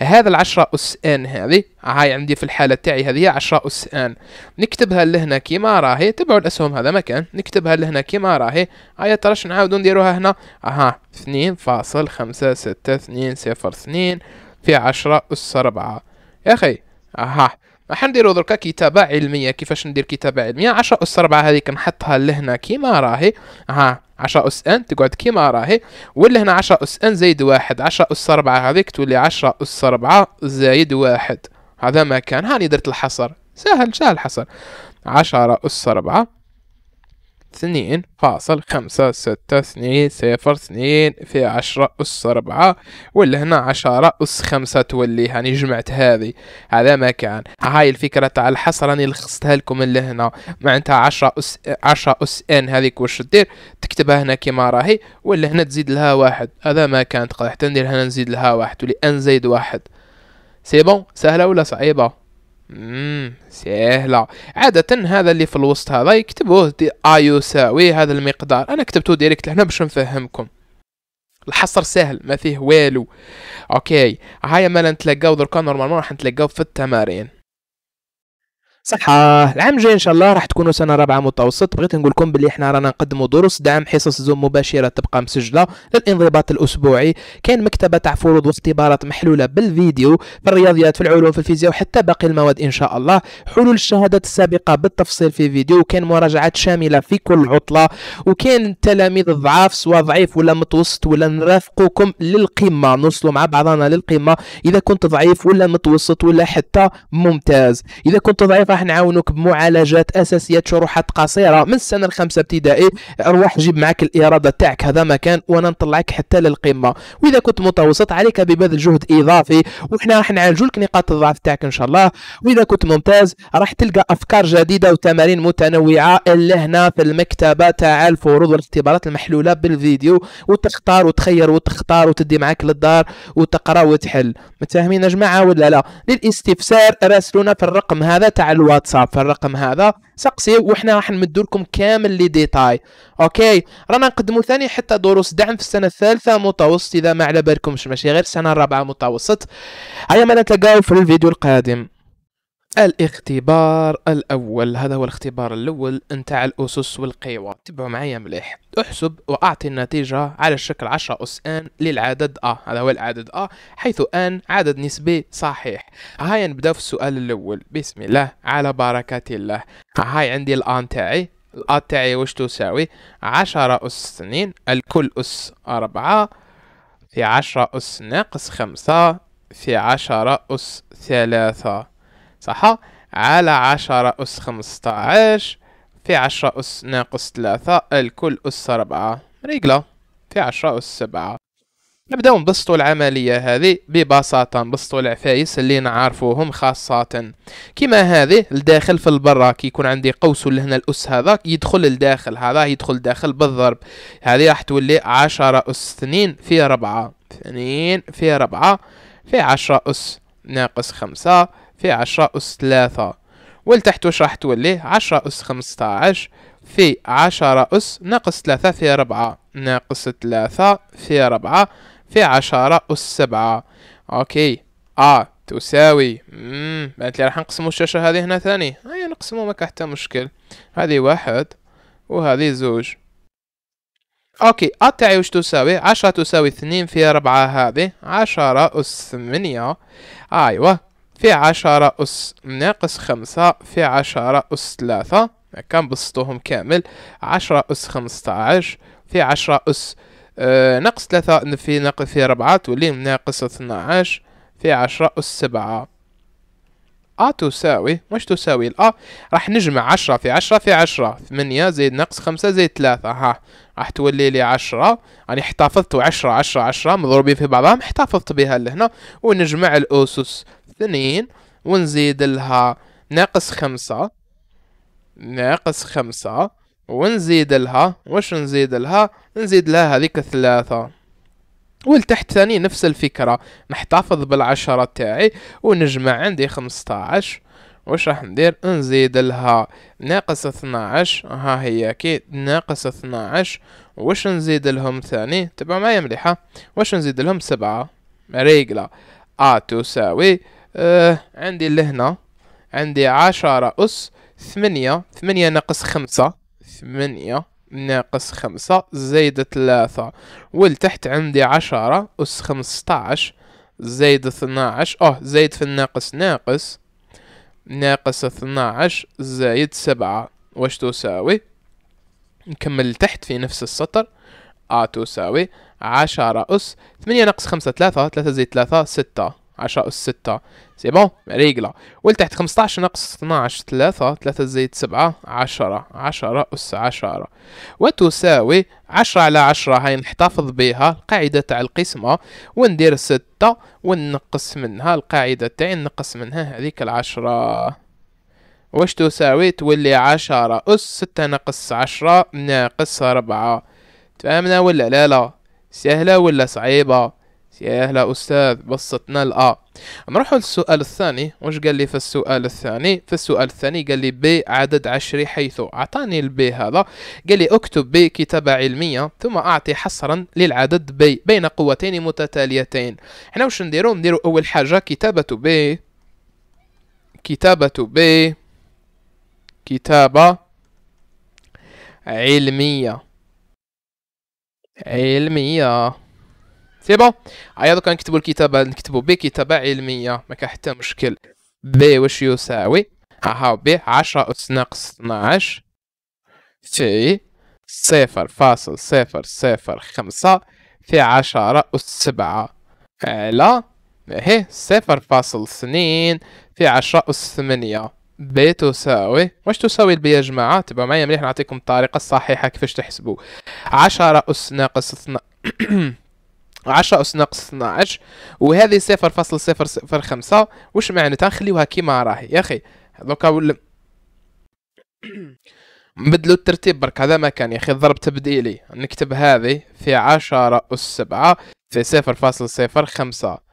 هذا العشرة اس ان هذه آه، هاي عندي في الحالة تاعي هذه أس آن نكتبها لهنا كيما راهي تبعوا الأسهم هذا مكان نكتبها لهنا كيما راهي هاي ترش نعاودو نديروها هنا أها اثنين فاصل خمسة ستة اثنين صفر اثنين في عشرة أس أربعة يا أخي أها راح نديرو دركا كتابة علمية كيفاش ندير كتابة علمية عشرة أس أربعة هاذيك نحطها لهنا كيما راهي أها عشرة أس أن تقعد كيما راهي ولا هنا عشرة أس أن زايد واحد عشرة أس أربعة هذيك تولي عشرة أس أربعة زايد واحد هذا ما كان هاني درت الحصر سهل سهل الحصر عشرة أس أربعة اثنين فاصل خمسة ستة اثنين صفر اثنين في عشرة أس أربعة ولا هنا عشرة أس خمسة تولي هاني جمعت هذه هذا ما كان هاي الفكرة تاع الحصر راني لخصتها لكم اللي هنا معناتها عشرة أس عشرة أس إن هذيك واش دير تكتبها هنا كيما راهي ولا هنا تزيد لها واحد هذا ما كان تقدر حتى ندير هنا نزيد لها واحد تولي إن زايد واحد سي بون سهلة ولا صعيبة مم. سهلة عادة هذا اللي في الوسط هذا يكتبوه دي ايو آه، يساوي هذا المقدار انا كتبته ديريكت لهنا باش نفهمكم الحصر سهل ما فيه والو اوكي هاي مالا نتلاقاو دركا نورمالمون راح نتلاقاو في التمارين صحة العام الجاي ان شاء الله راح تكونوا سنه رابعه متوسط بغيت نقول لكم باللي احنا رانا نقدموا دروس دعم حصص زوم مباشره تبقى مسجله للانضباط الاسبوعي كاين مكتبه تاع فروض واختبارات محلوله بالفيديو في الرياضيات في العلوم في الفيزياء وحتى باقي المواد ان شاء الله حلول الشهادات السابقه بالتفصيل في فيديو وكاين مراجعات شامله في كل عطله وكاين التلاميذ الضعاف سواء ضعيف ولا متوسط ولا نرافقوكم للقمه نوصلوا مع بعضنا للقمه اذا كنت ضعيف ولا متوسط ولا حتى ممتاز اذا كنت ضعيف راح نعاونوك بمعالجات اساسيات شروحات قصيره من السنه الخامسه ابتدائي روح جيب معك الاراده تاعك هذا مكان وانا نطلعك حتى للقمه واذا كنت متوسط عليك ببذل جهد اضافي وحنا راح نعالجوا لك نقاط الضعف تاعك ان شاء الله واذا كنت ممتاز راح تلقى افكار جديده وتمارين متنوعه اللي هنا في المكتبه تاع الفروض والاختبارات المحلوله بالفيديو وتختار وتخير وتختار وتدي معك للدار وتقرا وتحل متفاهمين يا جماعه ولا لا للاستفسار راسلونا في الرقم هذا تاع الواتساب في الرقم هذا سقسيه وحنا راح نمد لكم كامل لي ديتاي اوكي رانا نقدموا ثاني حتى دروس دعم في السنه الثالثه متوسط اذا ما على بالكمش ماشي غير السنه الرابعه متوسط هيا ما نتلاقاو في الفيديو القادم الاختبار الأول هذا هو الاختبار الأول نتاع الأسس والقوى تبعوا معايا مليح احسب وأعطي النتيجة على الشكل 10 أس ان للعدد أ هذا هو العدد أ حيث ان عدد نسبي صحيح هاي نبدأ في السؤال الأول بسم الله على بركة الله هاي عندي الآن تاعي الأ تاعي واش تساوي 10 أس 2 الكل أس 4 في 10 أس ناقص 5 في 10 أس 3 صح على عشرة أس خمسطاعش في عشرة أس ناقص 3 الكل أس 4 رجلة في عشرة أس سبعة نبداو نبسطوا العملية هذه ببساطة نبسطوا العفايس اللي نعرفوهم خاصة كما هذه الداخل في البرا كي يكون عندي قوس لهنا الأس هذا يدخل الداخل هذا يدخل داخل بالضرب هذه راح تولي عشرة أس اثنين في ربعة اثنين في ربعة في عشرة أس ناقص خمسة في عشرة أس ثلاثة والتحت واش راح تولي عشرة أس خمسطاعش في عشرة أس ناقص ثلاثة في ربعة ناقص ثلاثة في ربعة في عشرة أس سبعة أوكي أ آه، تساوي مم بانت لي راح نقسمو الشاشة هذه هنا ثاني هيا نقسمو ما حتى مشكل هذه واحد وهذه زوج اوكي ا تاعي واش تساوي عشرة تساوي اثنين في ربعة هذه عشرة اس ثمانية أيوا في عشرة أس ناقص خمسة في عشرة أس ثلاثة هكا نبسطوهم كامل عشرة أس خمسطاعش في عشرة أس آه، ناقص ثلاثة في ناقص في ربعة تولي ناقص اثناعش في عشرة أس سبعة أ آه، تساوي واش تساوي الأ راح نجمع عشرة في عشرة في عشرة ثمانية زيد ناقص خمسة زيد ثلاثة ها راح تولي لي عشرة راني احتفظت عشرة عشرة عشرة مضروبين في بعضهم احتفظت بها لهنا ونجمع الأسس اثنين ونزيد لها ناقص خمسة ناقص خمسة ونزيد لها واش نزيد لها نزيد لها هذيك ثلاثة والتحت ثاني نفس الفكرة نحتفظ بالعشرة تاعي ونجمع عندي عشر واش راح ندير نزيد لها ناقص 12 ها هي كي ناقص 12 واش نزيد لهم ثاني تبع معايا مليحه واش نزيد لهم سبعة ريغلا ا تساوي آه عندي لهنا عندي عشرة أس ثمانية ثمانية ناقص خمسة ثمانية ناقص خمسة زائد ثلاثة والتحت عندي عشرة أس خمستاعش زائد اثناعش اه زائد في الناقص ناقص ناقص اثناعش زائد سبعة واش تساوي نكمل لتحت في نفس السطر ا آه، تساوي عشرة أس ثمانية ناقص خمسة ثلاثة ثلاثة زائد ثلاثة ستة 10 أس 6 سي بون ريجلا ولتحت 15 ناقص 12 3 3 زائد 7 10 10 أس 10 وتساوي 10 على 10 هاي نحتفظ بها القاعدة تاع القسمة وندير 6 وننقص منها القاعدة تاعي نقص منها هذيك العشرة واش تساوي تولي عشرة أس ستة ناقص عشرة ناقص ربعة تفهمنا ولا لا لا سهلة ولا صعيبة يا هلا أستاذ بسطنا الأ نروح للسؤال الثاني واش قال لي في السؤال الثاني في السؤال الثاني قال لي بي عدد عشري حيث أعطاني البي هذا قال لي أكتب بي كتابة علمية ثم أعطي حصرا للعدد بي بين قوتين متتاليتين حنا واش نديرو نديرو أول حاجة كتابة بي كتابة بي كتابة علمية علمية سي بون هيا دوكا نكتبو الكتابة نكتبو بي كتابة علمية ما كان حتى مشكل بي واش يساوي ها بي عشرة أس ناقص اثناعش في صفر فاصل صفر صفر خمسة في عشرة أس سبعة على هي صفر فاصل اثنين في عشرة أس ثمانية بي تساوي واش تساوي البي يا جماعة تبعوا معايا مليح نعطيكم الطريقة الصحيحة كيفاش تحسبوا عشرة أس ناقص اثنا 10 أس ناقص 12 وهذه 0.005 واش معناتها نخليوها كيما راهي يا أخي دوكا ولا نبدلو الترتيب برك هذا ما كان يا أخي الضرب تبديلي نكتب هذه في 10 أس 7 في 0.005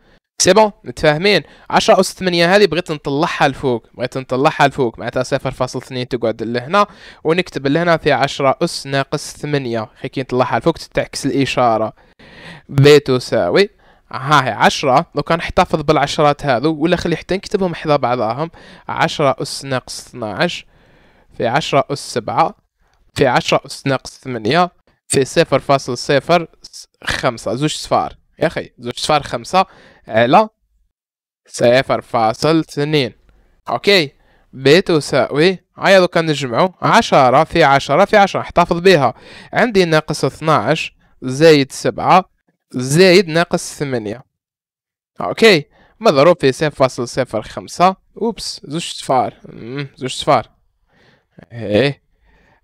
سي بون متفاهمين 10 أس 8 هذه بغيت نطلعها لفوق بغيت نطلعها لفوق معناتها 0.2 تقعد لهنا ونكتب لهنا في 10 أس ناقص 8 كي نطلعها لفوق تعكس الإشارة بي تساوي ها هي 10 لو كان نحتفظ بالعشرات هذو ولا خلي حتى نكتبهم حدا بعضاهم 10 أس ناقص 12 في 10 أس 7 في 10 أس ناقص 8 في 0.05 زوج صفار يا أخي زوج صفار خمسة على صفر فاصل اثنين اوكي بتساوي عيضوا كان نجمعو عشرة في عشرة في عشرة احتفظ بها عندي ناقص اثناش زايد سبعة زايد ناقص ثمانية اوكي مضروب في صفر فاصل صفر خمسة اوبس زوج صفار زوج صفار ايه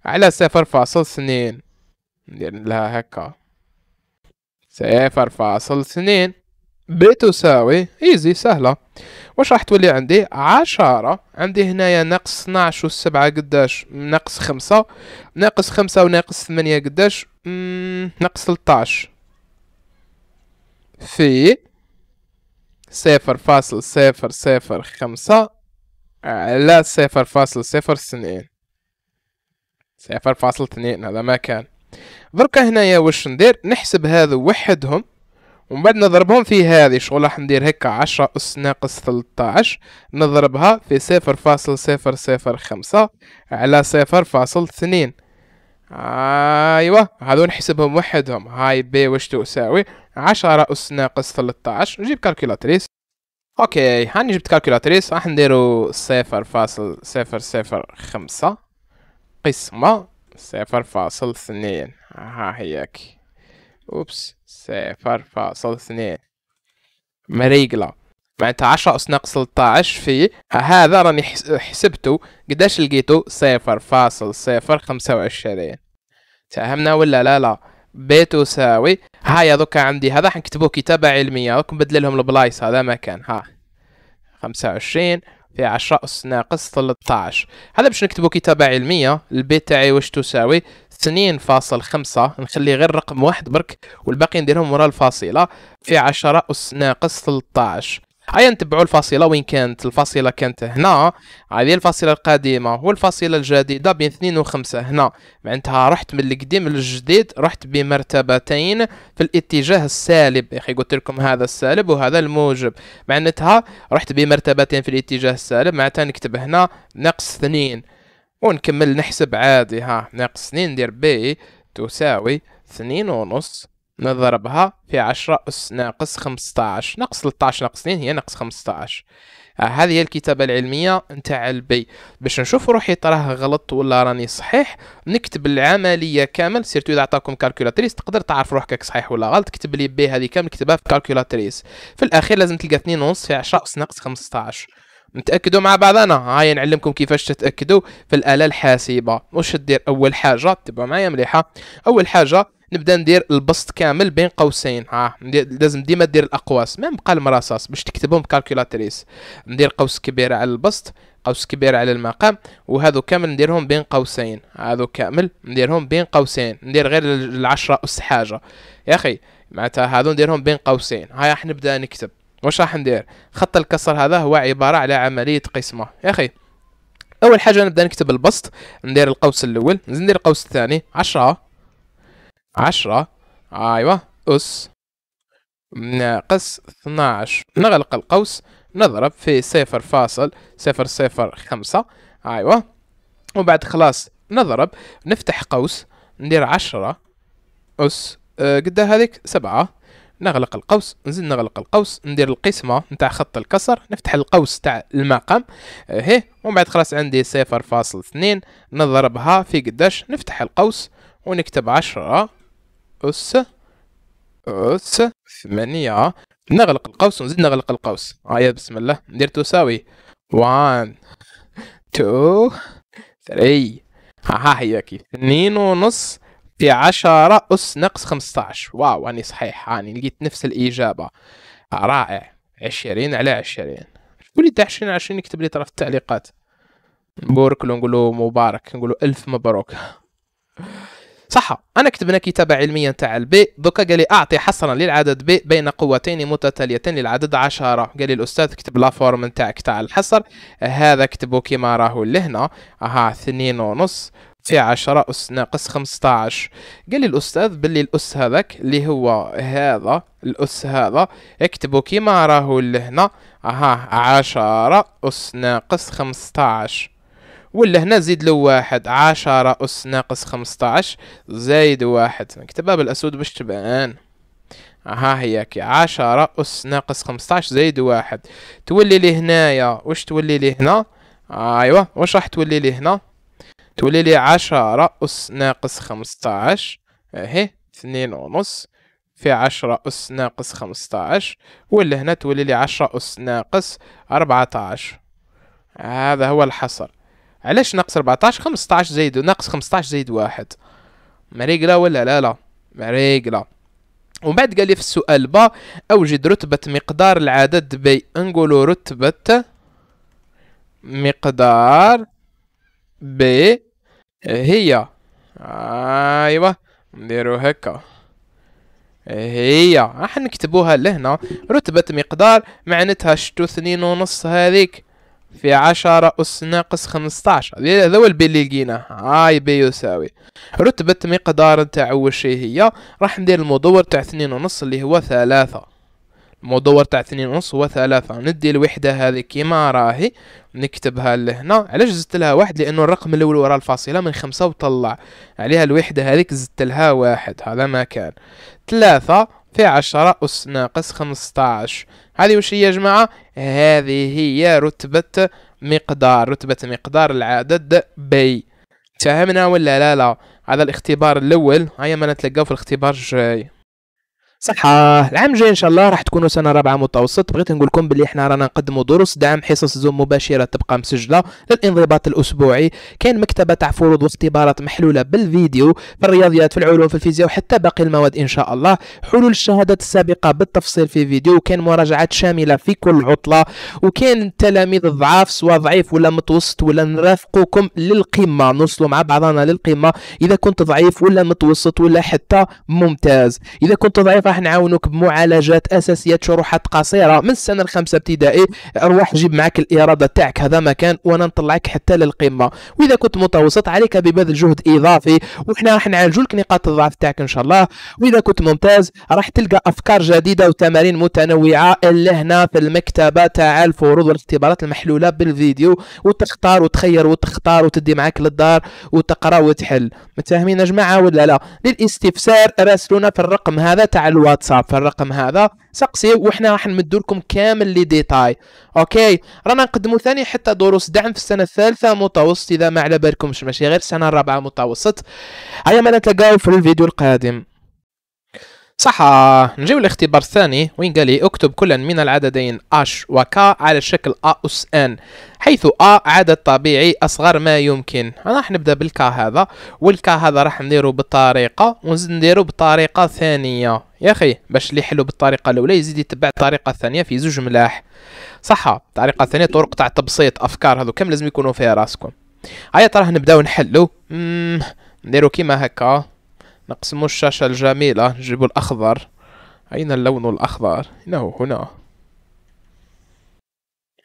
على صفر فاصل اثنين ندير لها هكا صفر فاصل اثنين تساوي ايزي سهلة واش راح تولي عندي عشرة عندي هنايا ناقص 12 و سبعة قداش ناقص خمسة ناقص خمسة وناقص ثمانية قداش ناقص 13 في صفر فاصل صفر صفر خمسة على صفر فاصل صفر اثنين صفر فاصل اثنين هذا ما كان دركا هنايا واش ندير نحسب هذا وحدهم ومن بعد نضربهم في هذه شغل راح ندير هكا عشرة أس ناقص ثلطاعش نضربها في صفر فاصل صفر صفر خمسة على صفر فاصل اثنين ايوا هذو نحسبهم وحدهم هاي بي واش تساوي عشرة أس ناقص ثلطاعش نجيب كالكولاتريس اوكي هاني جبت كالكولاتريس راح نديرو صفر فاصل صفر صفر خمسة قسمة صفر فاصل اثنين ها هيك اوبس صفر فاصل اثنين مريقلة معناتها عشرة أس ناقص تلتاعش في هذا راني حسبته قداش لقيتو صفر فاصل صفر خمسة وعشرين تفهمنا ولا لا لا بي تساوي هاي دوكا عندي هذا حنكتبوه كتابة علمية دوك نبدللهم البلايص هذا مكان ها خمسة وعشرين في عشرة أس ناقص تلتاعش هذا باش نكتبو كتابة علمية البي تاعي واش تساوي اثنين فاصل خمسة نخلي غير رقم واحد برك والباقي نديرهم ورا الفاصلة في عشرة أس ناقص 13 هيا نتبعوا الفاصلة وين كانت الفاصلة كانت هنا هذه الفاصلة القديمة والفاصلة الجديدة بين اثنين وخمسة هنا معنتها رحت من القديم للجديد رحت بمرتبتين في الاتجاه السالب يا اخي قلت لكم هذا السالب وهذا الموجب معنتها رحت بمرتبتين في الاتجاه السالب معناتها نكتب هنا ناقص اثنين ونكمل نحسب عادي ها ناقص اثنين ندير بي تساوي اثنين ونص نضربها في عشرة أس ناقص خمسطاعش ناقص ثلاثطاعش ناقص اثنين هي ناقص خمسطاعش آه، هذه هي الكتابة العلمية نتاع البي باش نشوف روحي تراه غلط ولا راني صحيح نكتب العملية كامل سيرتو إذا عطاكم كالكولاتريس تقدر تعرف روحك صحيح ولا غلط كتب لي بي هذه كامل كتبها في كالكولاتريس في الأخير لازم تلقى اثنين ونص في عشرة أس ناقص خمسطاعش نتاكدوا مع بعضنا هاي نعلمكم كيفاش تتاكدوا في الاله الحاسبه واش دير اول حاجه تبعوا معايا مليحه اول حاجه نبدا ندير البسط كامل بين قوسين ها لازم ديما دير الاقواس ما بقى المرصاص باش تكتبهم بكالكولاتريس ندير قوس كبير على البسط قوس كبير على المقام وهذو كامل نديرهم بين قوسين هذو كامل نديرهم بين قوسين ندير غير العشرة اس حاجه يا اخي معناتها هذو نديرهم بين قوسين هاي راح نبدا نكتب واش راح ندير خط الكسر هذا هو عباره على عمليه قسمه يا اخي اول حاجه نبدا نكتب البسط ندير القوس الاول ندير القوس الثاني عشرة عشرة ايوه اس ناقص 12 نغلق القوس نضرب في صفر فاصل صفر صفر خمسة ايوه وبعد خلاص نضرب نفتح قوس ندير عشرة اس أه قدا هذيك سبعة نغلق القوس نزيد نغلق القوس ندير القسمه نتاع خط الكسر نفتح القوس تاع المقام آه، هي ومن بعد خلاص عندي صفر فاصل اثنين نضربها في قداش نفتح القوس ونكتب عشرة أس أس ثمانية نغلق القوس ونزيد نغلق القوس هيا بسم الله ندير تساوي وان تو ثري ها هي كي اثنين ونص في عشرة أس ناقص خمسطاش واو أني صحيح أني لقيت نفس الإجابة رائع عشرين على عشرين قولي تاع عشرين على عشرين يكتب لي ترى في التعليقات مبارك له نقولو مبارك نقولو ألف مبروك صح انا كتبنا كتابه علميه تاع البي دوكا قال لي اعطي حصرا للعدد بي بين قوتين متتاليتين للعدد عشرة قال لي الاستاذ كتب لا فورم تاعك تاع الحصر هذا كتبو كيما راهو لهنا ها اثنين ونص عشرة أس ناقص 15 قال لي الأستاذ باللي الأس هذاك اللي هو هذا الأس هذا اكتبوا كيما راهو لهنا أها 10 أس ناقص 15 ولا هنا زيد له واحد عشرة أس ناقص خمسطاعش زايد واحد نكتبها بالأسود باش تبان ها هي كي عشرة أس ناقص خمسطاعش زايد واحد تولي لي هنايا واش تولي لي هنا أيوا واش راح تولي لي هنا تولي لي عشرة أس ناقص خمسطاعش اهي اثنين ونص في عشرة أس ناقص خمسطاعش ولا هنا تولي لي عشرة أس ناقص أربعطاعش هذا هو الحصر علاش ناقص ربعطاش خمسطاعش زايد ناقص خمسطاعش زايد واحد مريقلة ولا لا لا مريقلة ومن بعد قال لي في السؤال با اوجد رتبة مقدار العدد بي نقولو رتبة مقدار بي هي ايوه نديرو هكا هي راح نكتبوها لهنا رتبة مقدار معناتها شتو اثنين ونص هذيك في عشرة أس ناقص خمسطاش هذا هو البي اللي لقيناه هاي بي يساوي رتبة مقدار تاع واش هي راح ندير المدور تاع اثنين ونص اللي هو ثلاثة مدور تاع اثنين ونص هو ثلاثة ندي الوحدة هذه كيما راهي نكتبها لهنا علاش زدت لها واحد لانه الرقم الاول وراء الفاصلة من خمسة وطلع عليها الوحدة هذيك زدت لها واحد هذا ما كان ثلاثة في عشرة أس ناقص خمسطاش هذه وش هي يا جماعة هذه هي رتبة مقدار رتبة مقدار العدد بي تهمنا ولا لا لا هذا الاختبار الاول هيا ما نتلقاو في الاختبار الجاي صحة العام الجاي ان شاء الله راح تكونوا سنه رابعه متوسط بغيت نقول لكم باللي احنا رانا نقدموا دروس دعم حصص زوم مباشره تبقى مسجله للانضباط الاسبوعي كاين مكتبه تاع فروض واختبارات محلوله بالفيديو في الرياضيات في العلوم في الفيزياء وحتى باقي المواد ان شاء الله حلول الشهادات السابقه بالتفصيل في فيديو وكاين مراجعات شامله في كل عطله وكاين التلاميذ الضعاف سواء ضعيف ولا متوسط ولا نرافقوكم للقمه نوصلوا مع بعضنا للقمه اذا كنت ضعيف ولا متوسط ولا حتى ممتاز اذا كنت ضعيف راح نعاونوك بمعالجات اساسيه شروحات قصيره من السنه الخامسه ابتدائي روح جيب معك الاراده تاعك هذا مكان وانا نطلعك حتى للقمه واذا كنت متوسط عليك ببذل جهد اضافي وحنا راح نعالجوا لك نقاط الضعف تاعك ان شاء الله واذا كنت ممتاز راح تلقى افكار جديده وتمارين متنوعه اللي هنا في المكتبه تاع الفروض والاختبارات المحلوله بالفيديو وتختار وتخير وتختار وتدي معك للدار وتقرا وتحل متفاهمين يا جماعه ولا لا للاستفسار راسلونا في الرقم هذا تاع الواتساب في الرقم هذا سقسي وحنا راح نمد لكم كامل لي ديتاي اوكي رانا نقدموا ثاني حتى دروس دعم في السنه الثالثه متوسط اذا ما على بالكمش ماشي غير السنه الرابعه متوسط هيا ما نتلاقاو في الفيديو القادم صح نجيو للاختبار الثاني وين قال لي اكتب كلا من العددين اش وك على شكل ا اس ان حيث ا عدد طبيعي اصغر ما يمكن راح نبدا بالكا هذا والكا هذا راح نديرو بطريقه ونزيد نديرو بطريقه ثانيه يا اخي باش اللي يحلو بالطريقه الاولى يزيد يتبع الطريقه الثانيه في زوج ملاح صح الطريقه الثانيه طرق تاع تبسيط افكار هذو كم لازم يكونوا فيها راسكم هيا تراه نبداو نحلو نديرو كيما هكا نقسم الشاشة الجميلة آه، نجيب الأخضر أين اللون الأخضر؟ إنه هنا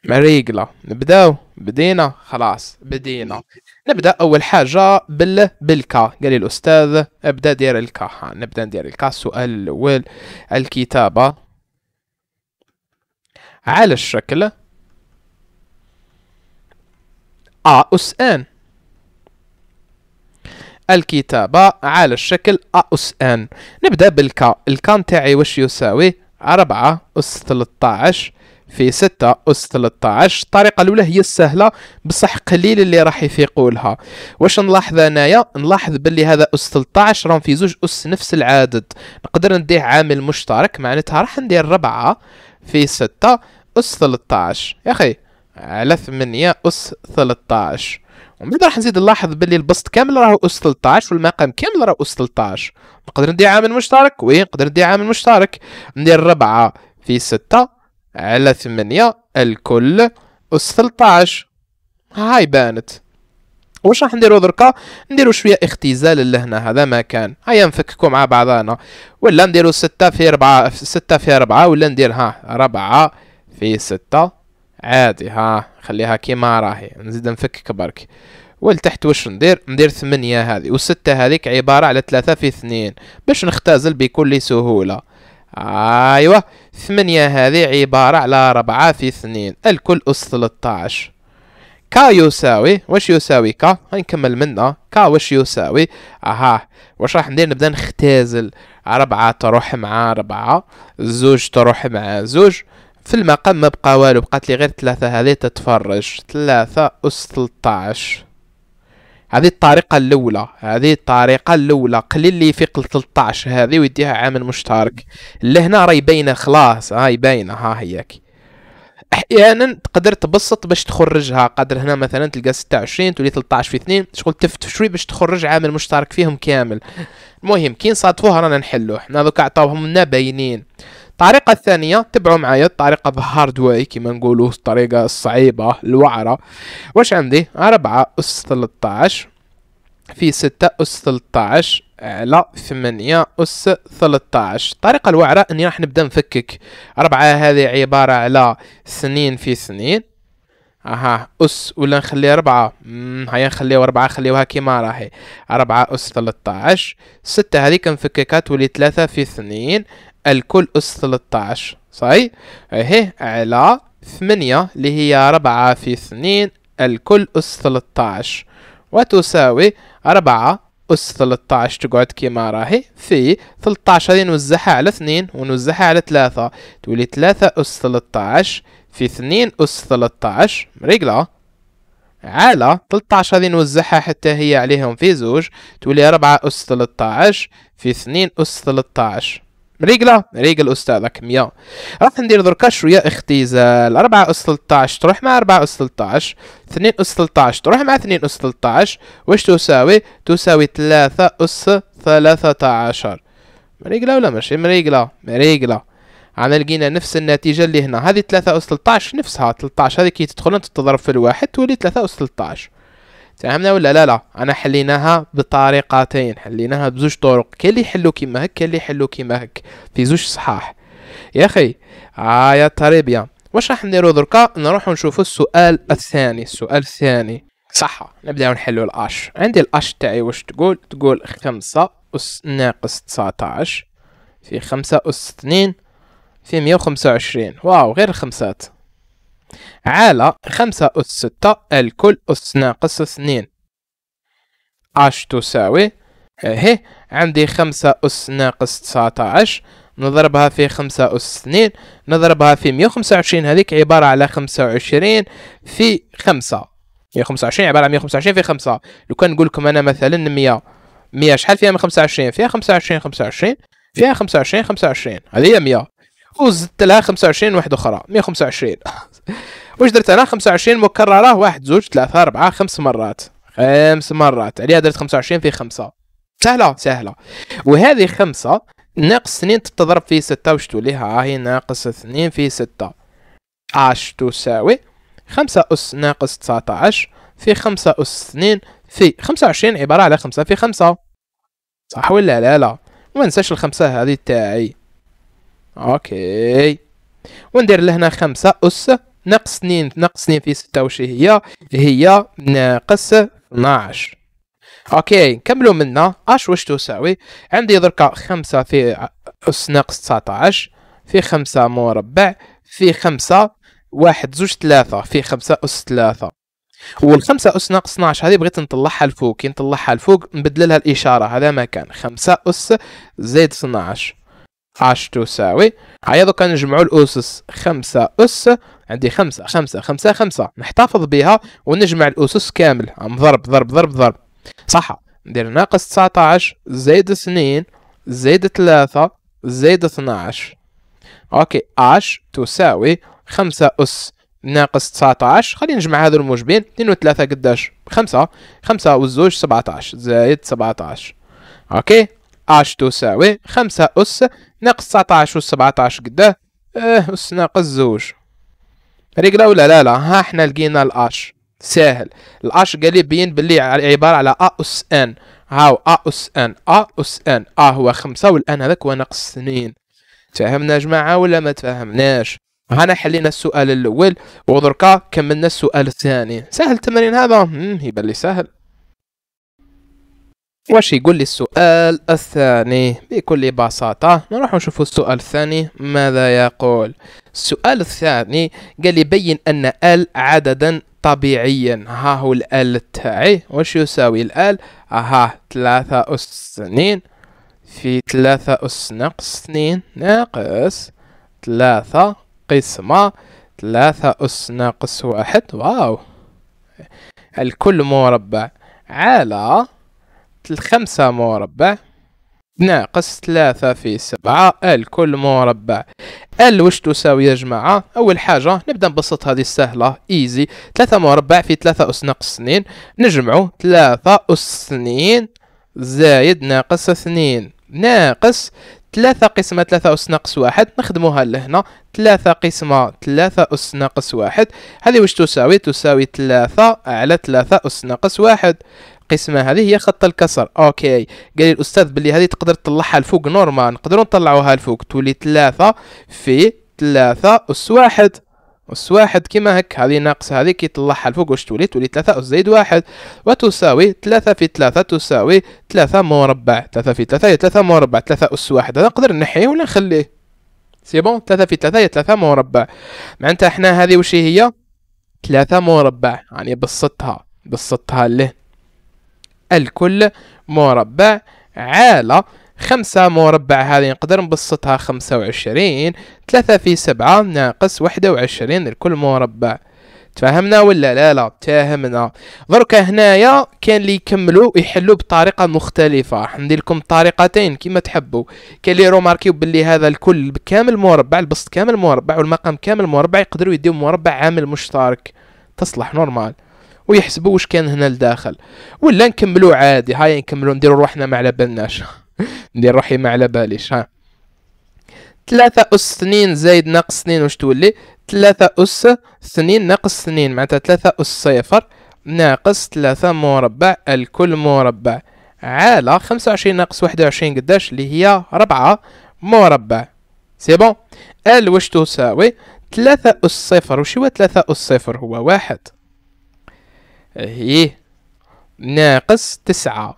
مريقلة نبداو بدينا خلاص بدينا نبدا أول حاجة بال بالكا قال الأستاذ أبدا دير الكا نبدا ندير الكا السؤال الأول الكتابة على الشكل أ أس إن الكتابة على الشكل أ أس أن نبدأ بالكا الكا نتاعي واش يساوي أربعة أس ثلاثة في ستة أس ثلاثة الطريقة الأولى هي السهلة بصح قليل اللي راح يفيقولها واش نلاحظ أنايا نلاحظ بلي هذا أس ثلاثة راهم في زوج أس نفس العدد نقدر نديه عامل مشترك معناتها راح ندير ربعة في ستة أس ثلاثة عشر يا أخي على ثمانية أس ثلاثة ومن بعد راح نزيد نلاحظ باللي البسط كامل راهو اس 13 والمقام كامل راهو اس 13 نقدر ندير عامل مشترك وي نقدر ندير عامل مشترك ندير 4 في 6 على 8 الكل اس 13 هاي بانت واش راح نديرو دركا نديرو شويه اختزال لهنا هذا ما كان هيا نفككو مع بعضانا ولا نديرو 6 في 4 6 في 4 ولا ندير ها 4 في 6 عادي ها خليها كيما راهي نزيد نفكك برك ولتحت واش ندير ندير ثمانية هذه وستة هذيك عبارة على ثلاثة في اثنين باش نختازل بكل سهولة ايوه ثمانية هذه عبارة على ربعة في اثنين الكل أس ثلاثة كا يساوي واش يساوي كا هنكمل منا كا واش يساوي اها واش راح ندير نبدا نختازل ربعة تروح مع ربعة زوج تروح مع زوج في المقام ما بقى والو بقات لي غير ثلاثة هذه تتفرج ثلاثة أس 13 هذه الطريقة الأولى هذه الطريقة الأولى قليل لي يفيق 13 هذه ويديها عامل مشترك لهنا راهي باينة خلاص هاي باينة ها هيك احيانا تقدر تبسط باش تخرجها قادر هنا مثلا تلقى 26 تولي 13 في 2 شغل تفت شوي باش تخرج عامل مشترك فيهم كامل المهم كي نصادفوه رانا نحلو حنا دوكا عطاوهم لنا باينين الطريقة الثانية تبعوا معايا الطريقة بهارد واي كيما نقولوا الطريقة الصعيبة الوعرة واش عندي أربعة أس ثلطاعش في ستة أس ثلطاعش على ثمانية أس ثلطاعش الطريقة الوعرة أني راح نبدأ نفكك أربعة هذه عبارة على سنين في سنين اها اس ولا نخلي ربعة هيا نخليه ربعة خليوها كيما راهي ربعة اس عشر ستة هذيك نفككها تولي ثلاثة في اثنين الكل أس 13 صحيح هي إيه، على 8 اللي هي 4 في 2 الكل أس 13 وتساوي 4 أس 13 تقعد كما راهي في 13 هذه نوزعها على 2 ونوزعها على 3 تولي 3 أس 13 في 2 أس 13 مريقلة على 13 هذه نوزعها حتى هي عليهم في زوج تولي 4 أس 13 في 2 أس 13 مريقلة ريقل أستاذك 100 راح ندير دركا شوية اختزال 4 أس 13 تروح مع 4 أس 13 2 أس 13 تروح مع 2 أس 13 واش تساوي تساوي 3 أس 13 مريقلة ولا ماشي مريقلة مريقلة عنا لقينا نفس النتيجة اللي هنا هذه 3 أس 13 نفسها 13 هذه كي تدخل تتضرب في الواحد تولي 3 أس 13 تفهمنا ولا لا لا انا حليناها بطريقتين حليناها بزوج طرق كاين اللي يحلو كيما هك كاين اللي يحلو كيما هك في زوج صحاح يا اخي آه، يا تريبيا واش راح نديرو دركا نروحو نشوفو السؤال الثاني السؤال الثاني صح نبداو نحلو الاش عندي الاش تاعي واش تقول تقول خمسة أس ناقص تسعتاش في خمسة أس اثنين في مية واو غير الخمسات على خمسة أس ستة الكل أس ناقص اثنين اش تساوي هي عندي خمسة أس ناقص تسعة عشر نضربها في خمسة أس اثنين نضربها في مية وخمسة وعشرين هذيك عبارة على خمسة وعشرين في خمسة مية وخمسة وعشرين عبارة على مية وخمسة وعشرين في خمسة لو كان نقول لكم أنا مثلا مية مية شحال فيها من خمسة وعشرين فيها خمسة وعشرين خمسة وعشرين فيها خمسة وعشرين خمسة وعشرين هذه هي مية وزدت لها خمسة وعشرين واحدة أخرى مية وخمسة وعشرين وش درت انا 25 مكرره واحد زوج ثلاثة أربعة خمس مرات خمس مرات عليها درت 25 في خمسة سهلة سهلة وهذه خمسة ناقص اثنين تضرب في ستة واش تولي ها هي ناقص اثنين في ستة اش تساوي خمسة أس ناقص 19 في خمسة أس اثنين في خمسة وعشرين عبارة على خمسة في خمسة صح ولا لا لا ما ننساش الخمسة هذه تاعي اوكي وندير لهنا خمسة أس ناقص 2 ناقص 2 في 6 واش هي هي ناقص 12 اوكي نكملوا منا اش واش تساوي عندي دركا 5 في اس ناقص 19 في 5 مربع في 5 واحد زوج ثلاثة في خمسة أس ثلاثة والخمسة أس ناقص 12 هذه بغيت نطلعها لفوق كي نطلعها لفوق نبدللها الإشارة هذا ما كان خمسة أس زائد 12 اش تساوي هيا دوكا نجمعو الأسس خمسة أس عندي خمسة خمسة خمسة خمسة نحتفظ بها ونجمع الأسس كامل عم ضرب ضرب ضرب ضرب صح ندير ناقص 19 زائد 2 زائد 3 زائد 12 اوكي اش تساوي 5 اس ناقص 19 خلينا نجمع هذو الموجبين 2 و 3 قداش 5 5 والزوج 17 زائد 17 اوكي اش تساوي 5 اس ناقص 19 و 17 قداه اه اس ناقص زوج رجلة ولا لا لا ها حنا لقينا الاش ساهل الاش قال لي بين باللي عباره على ا اس ان هاو ا اس ان ا اس ان ا أه، هو خمسة والان هذاك هو ناقص اثنين تفهمنا يا جماعه ولا ما تفهمناش هنا حلينا السؤال الاول ودركا كملنا السؤال الثاني سهل التمرين هذا يبان لي سهل واش يقول لي السؤال الثاني بكل بساطة نروح نشوف السؤال الثاني ماذا يقول السؤال الثاني قال لي بين أن ال عددا طبيعيا ها هو الال تاعي واش يساوي الال ها ثلاثة أس اثنين في ثلاثة أس ناقص اثنين ناقص ثلاثة قسمة ثلاثة أس ناقص واحد واو الكل مربع على الخمسة مربع ناقص ثلاثة في سبعة ال كل مربع ال وش تساوي يا جماعة أول حاجة نبدأ نبسط هذه السهلة إيزي ثلاثة مربع في ثلاثة أس ناقص اثنين نجمعو ثلاثة أس اثنين زايد ناقص اثنين ناقص ثلاثة قسمة ثلاثة أس ناقص واحد نخدموها لهنا ثلاثة قسمة ثلاثة أس ناقص واحد هذه وش تساوي تساوي ثلاثة على ثلاثة أس ناقص واحد قسمه هذه هي خط الكسر اوكي قال الاستاذ بلي هذه تقدر تطلعها لفوق نورمال نقدروا نطلعوها لفوق تولي ثلاثة في ثلاثة اس واحد اس واحد كيما هك هذه ناقصة هذه كي تطلعها لفوق واش تولي تولي ثلاثة اس زائد واحد وتساوي ثلاثة في ثلاثة تساوي ثلاثة مربع ثلاثة في ثلاثة هي ثلاثة مربع ثلاثة اس واحد هذا نقدر نحيه ولا نخليه سي بون ثلاثة في ثلاثة هي ثلاثة مربع معناتها حنا هذه وش هي ثلاثة مربع يعني بسطها بسطها له الكل مربع على خمسة مربع هذه نقدر نبسطها خمسة وعشرين ثلاثة في سبعة ناقص واحدة وعشرين الكل مربع تفهمنا ولا لا لا تفهمنا دركا هنايا كان اللي يكملوا يحلوا بطريقه مختلفه راح ندير لكم طريقتين كما تحبوا كان اللي روماركيو باللي هذا الكل كامل مربع البسط كامل مربع والمقام كامل مربع يقدروا يديو مربع عامل مشترك تصلح نورمال ويحسبوا واش كان هنا لداخل ولا نكملوا عادي هاي نكملوا نديروا روحنا ما على بالناش ندير روحي ما على باليش ها ثلاثة أس اثنين زايد ناقص اثنين واش تولي ثلاثة أس اثنين ناقص اثنين معناتها ثلاثة أس صفر ناقص ثلاثة مربع الكل مربع على خمسة وعشرين ناقص واحد وعشرين قداش اللي هي ربعة مربع سي بون ال واش تساوي ثلاثة أس صفر وش هو ثلاثة أس صفر هو واحد هي ناقص تسعة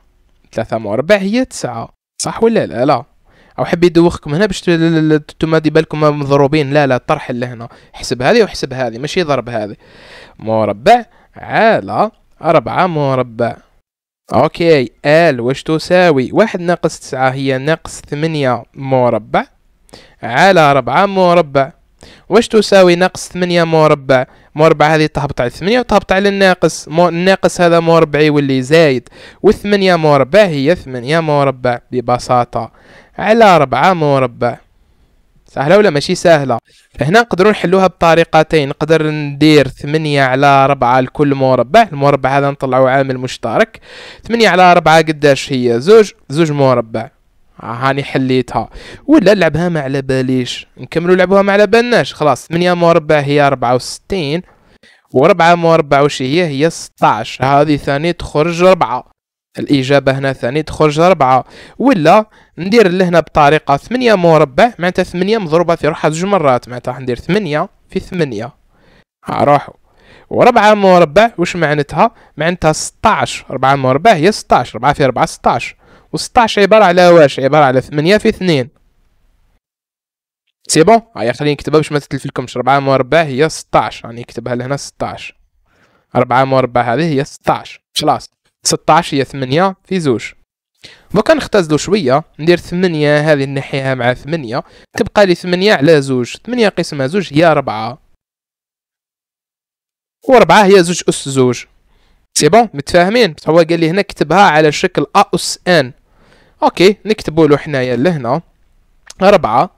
ثلاثة مربع هي تسعة صح ولا لا لا او حبي يدوخكم هنا باش نتوما دي بالكم مضروبين لا لا طرح لهنا حسب هذه وحسب هذه ماشي ضرب هذه مربع على أربعة مربع اوكي ال واش تساوي واحد ناقص تسعة هي ناقص ثمانية مربع على أربعة مربع واش تساوي ناقص ثمانية مربع مربع هذه تهبط على ثمانية وتهبط على الناقص مو الناقص هذا مربع يولي زايد وثمانية مربع هي ثمانية مربع ببساطة على ربعة مربع سهلة ولا ماشي سهلة هنا نقدروا نحلوها بطريقتين نقدر ندير ثمانية على ربعة لكل مربع المربع هذا نطلعو عامل مشترك ثمانية على ربعة قداش هي زوج زوج مربع آه، هاني حليتها ولا لعبها ما على باليش نكملوا لعبوها ما على بالناش خلاص 8 مربع هي 64 و4 مربع وش هي هي 16 هذه ثاني تخرج 4 الإجابة هنا ثاني تخرج 4 ولا ندير لهنا بطريقة 8 مربع معناتها 8 مضروبة في روحها زوج مرات معناتها راح ندير 8 في 8 ها روحوا و4 مربع وش معناتها معناتها 16 4 مربع هي 16 4 في 4 16 و16 عباره على واش عباره على 8 في 2 سي بون هيا خليني نكتبها باش ما تتلفلكمش 4 مربع هي 16 راني نكتبها لهنا 16 4 مربع هذه هي 16 خلاص 16 هي 8 في زوج دوكا نختزلو شويه ندير 8 هذه نحيها مع 8 تبقى لي 8 على زوج 8 قسمها زوج هي 4 و4 هي زوج اس زوج سي بون متفاهمين بصح هو قال لي هنا كتبها على شكل ا اس ان اوكي نكتبوا له حنايا لهنا أربعة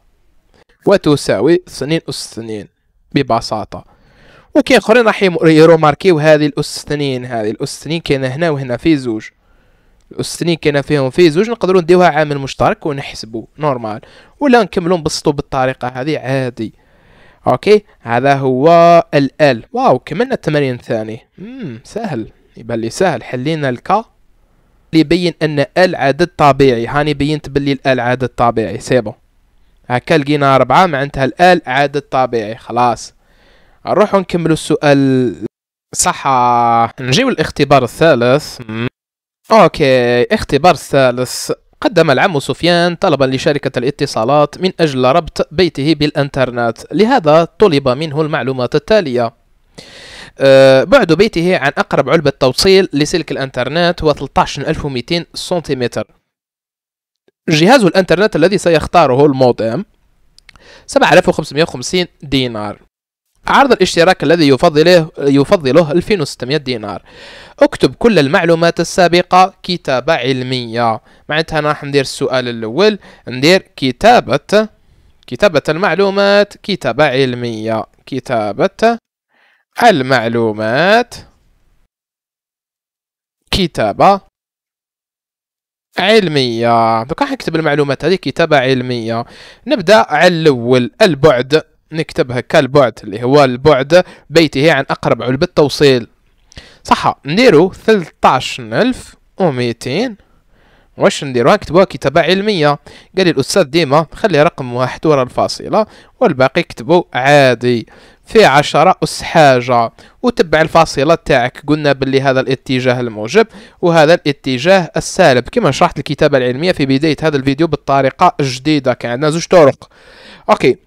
وتساوي اثنين أس اثنين ببساطة وكاين اخرين راح يروماركيو هذه الأس اثنين هذه الأس اثنين كاينة هنا وهنا في زوج الأس اثنين كاينة فيهم في زوج نقدروا نديوها عامل مشترك ونحسبو نورمال ولا نكملو نبسطو بالطريقة هذه عادي اوكي هذا هو ال ال واو كملنا التمرين الثاني امم سهل يبان لي سهل حلينا الكا يبين ان العدد طبيعي هاني بينت باللي العدد طبيعي سيبو هكا لقينا أربعة معنتها الآل عدد طبيعي خلاص نروحو نكملو السؤال صح نجيو الاختبار الثالث اوكي اختبار الثالث قدم العم سفيان طلبا لشركة الاتصالات من أجل ربط بيته بالإنترنت لهذا طلب منه المعلومات التالية آه، بعد بيته عن أقرب علبة توصيل لسلك الإنترنت هو 13200 سنتيمتر جهاز الإنترنت الذي سيختاره المودم 7550 دينار عرض الاشتراك الذي يفضله يفضله 2600 دينار اكتب كل المعلومات السابقة كتابة علمية معناتها انا راح ندير السؤال الأول ندير كتابة كتابة المعلومات كتابة علمية كتابة المعلومات كتابة علمية دوكا حنكتب المعلومات هذه كتابة علمية نبدأ على الأول البعد نكتبها كالبعد اللي هو البعد بيته عن أقرب علبة توصيل صح نديرو ألف وميتين واش نديرو نكتبوها كتابة علمية قال الأستاذ ديما خلي رقم واحد ورا الفاصلة والباقي كتبو عادي في عشرة أس حاجة وتبع الفاصلة تاعك قلنا باللي هذا الاتجاه الموجب وهذا الاتجاه السالب كما شرحت الكتابة العلمية في بداية هذا الفيديو بالطريقة الجديدة كان عندنا زوج طرق أوكي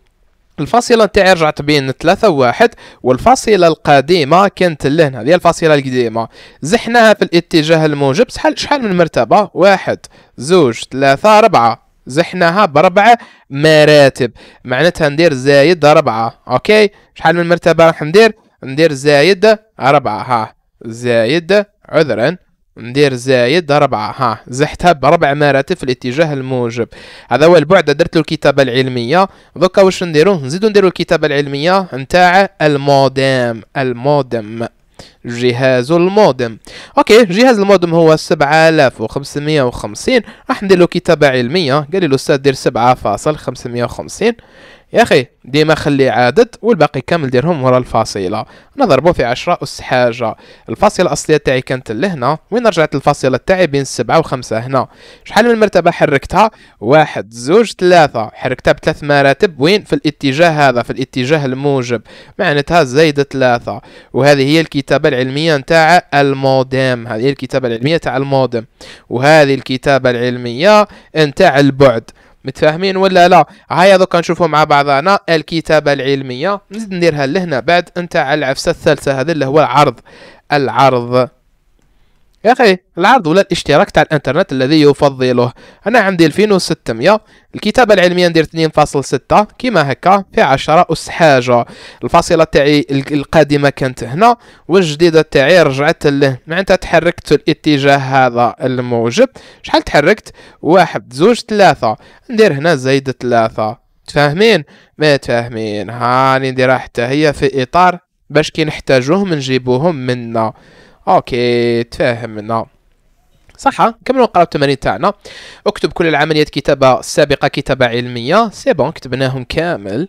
الفاصله تاعي رجعت بين ثلاثة وواحد والفاصله القديمه كانت لهنا هذه الفاصله القديمه زحناها في الاتجاه الموجب شحال شحال من مرتبه واحد زوج ثلاثة أربعة زحناها بربعة مراتب معناتها ندير زايد ربعة اوكي شحال من مرتبة راح ندير ندير زايد ربعة ها زايد عذرا ندير زايد ربعة ها زحتها بربع مراتب في الاتجاه الموجب هذا هو البعد درت له الكتابة العلمية دوكا واش نديرو نزيدو نديرو الكتابة العلمية نتاع المودام المودم جهاز المودم اوكي جهاز المودم هو 7550 راح ندير له كتابه علميه قال لي الاستاذ دير 7.550 يا اخي ديما خلي عدد والباقي كامل ديرهم ورا الفاصله نضربو في 10 اس حاجه الفاصله الاصليه تاعي كانت لهنا وين رجعت الفاصله تاعي بين 7 و5 هنا شحال من مرتبه حركتها واحد زوج ثلاثة حركتها بثلاث مراتب وين في الاتجاه هذا في الاتجاه الموجب معناتها زايد ثلاثة وهذه هي الكتابه الكتابه العلمية نتاع المودم هذه الكتابة العلمية تاع المودم وهذه الكتابة العلمية نتاع البعد متفاهمين ولا لا هيا دوكا نشوفوا مع بعضنا الكتابة العلمية نزيد نديرها لهنا بعد نتاع العفسة الثالثة هذا اللي هو العرض العرض يا أخي العرض ولا الاشتراك تاع الانترنت الذي يفضله أنا عندي 2600 الكتابة العلمية ندير 2.6 كيما هكا في 10 أس حاجة الفاصلة تاعي القادمة كانت هنا والجديدة تاعي رجعت له معناتها تحركت في الاتجاه هذا الموجب شحال تحركت واحد زوج ثلاثة ندير هنا زايد ثلاثة تفاهمين ما تفاهمين هاني نديرها حتى هي في إطار باش كي نحتاجوهم نجيبوهم منا اوكي تفهمنا صح كملوا نقراو التمارين تاعنا اكتب كل العمليات كتابه السابقه كتابه علميه سي بون كتبناهم كامل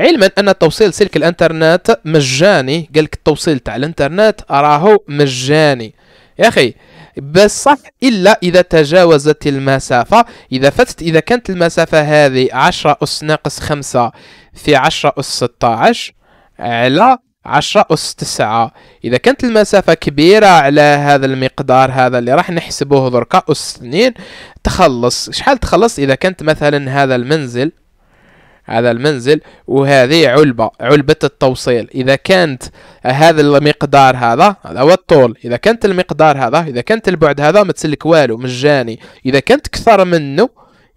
علما ان توصيل سلك الانترنت مجاني قالك التوصيل تاع الانترنت راهو مجاني يا اخي بس صح الا اذا تجاوزت المسافه اذا فتت اذا كانت المسافه هذه 10 اس ناقص 5 في 10 اس 16 على عشرة أس تسعة إذا كانت المسافة كبيرة على هذا المقدار هذا اللي راح نحسبوه دركا أس اثنين تخلص شحال تخلص إذا كانت مثلا هذا المنزل هذا المنزل وهذه علبة علبة التوصيل إذا كانت هذا المقدار هذا هذا هو الطول إذا كانت المقدار هذا إذا كانت البعد هذا ما تسلك والو مجاني إذا كانت أكثر منه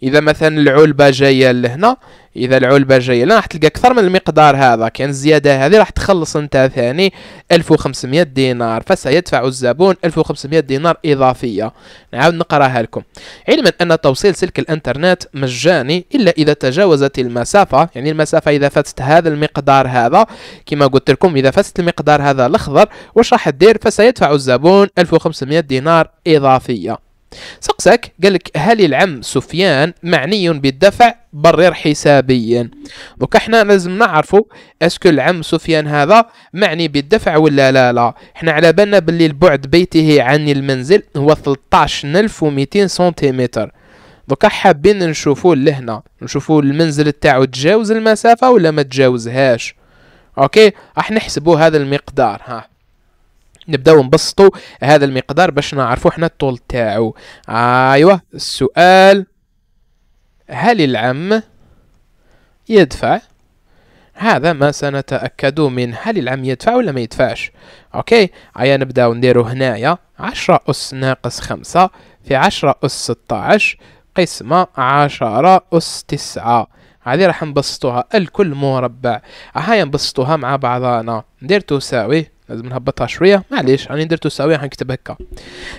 اذا مثلا العلبه جايه لهنا اذا العلبه جايه لهنا راح تلقى اكثر من المقدار هذا كان الزياده هذه راح تخلص انت ثاني 1500 دينار فسيدفع الزبون 1500 دينار اضافيه نعاود نقراها لكم علما ان توصيل سلك الانترنت مجاني الا اذا تجاوزت المسافه يعني المسافه اذا فاتت هذا المقدار هذا كما قلت لكم اذا فاتت المقدار هذا الاخضر واش راح دير فسيدفع الزبون 1500 دينار اضافيه سقسك قال لك هل العم سفيان معني بالدفع برر حسابيا دوك احنا لازم نعرفوا اسكو العم سفيان هذا معني بالدفع ولا لا لا احنا على بالنا باللي البعد بيته عن المنزل هو 13200 سنتيمتر دوكا حابين نشوفوا لهنا نشوفوا المنزل تاعو تجاوز المسافه ولا ما تجاوزهاش اوكي راح نحسبوا هذا المقدار ها نبداو نبسطوا هذا المقدار باش نعرفوا حنا الطول تاعو ايوا السؤال هل العم يدفع هذا ما سنتأكد من هل العم يدفع ولا ما يدفعش اوكي ايا نبداو نديرو هنايا عشرة أس ناقص خمسة في عشرة أس ستاعش قسمة عشرة أس تسعة هذه راح نبسطوها الكل مربع هيا نبسطوها مع بعضنا ندير تساوي لازم نهبطها شوية معليش راني درتو ساوية حنكتب هكا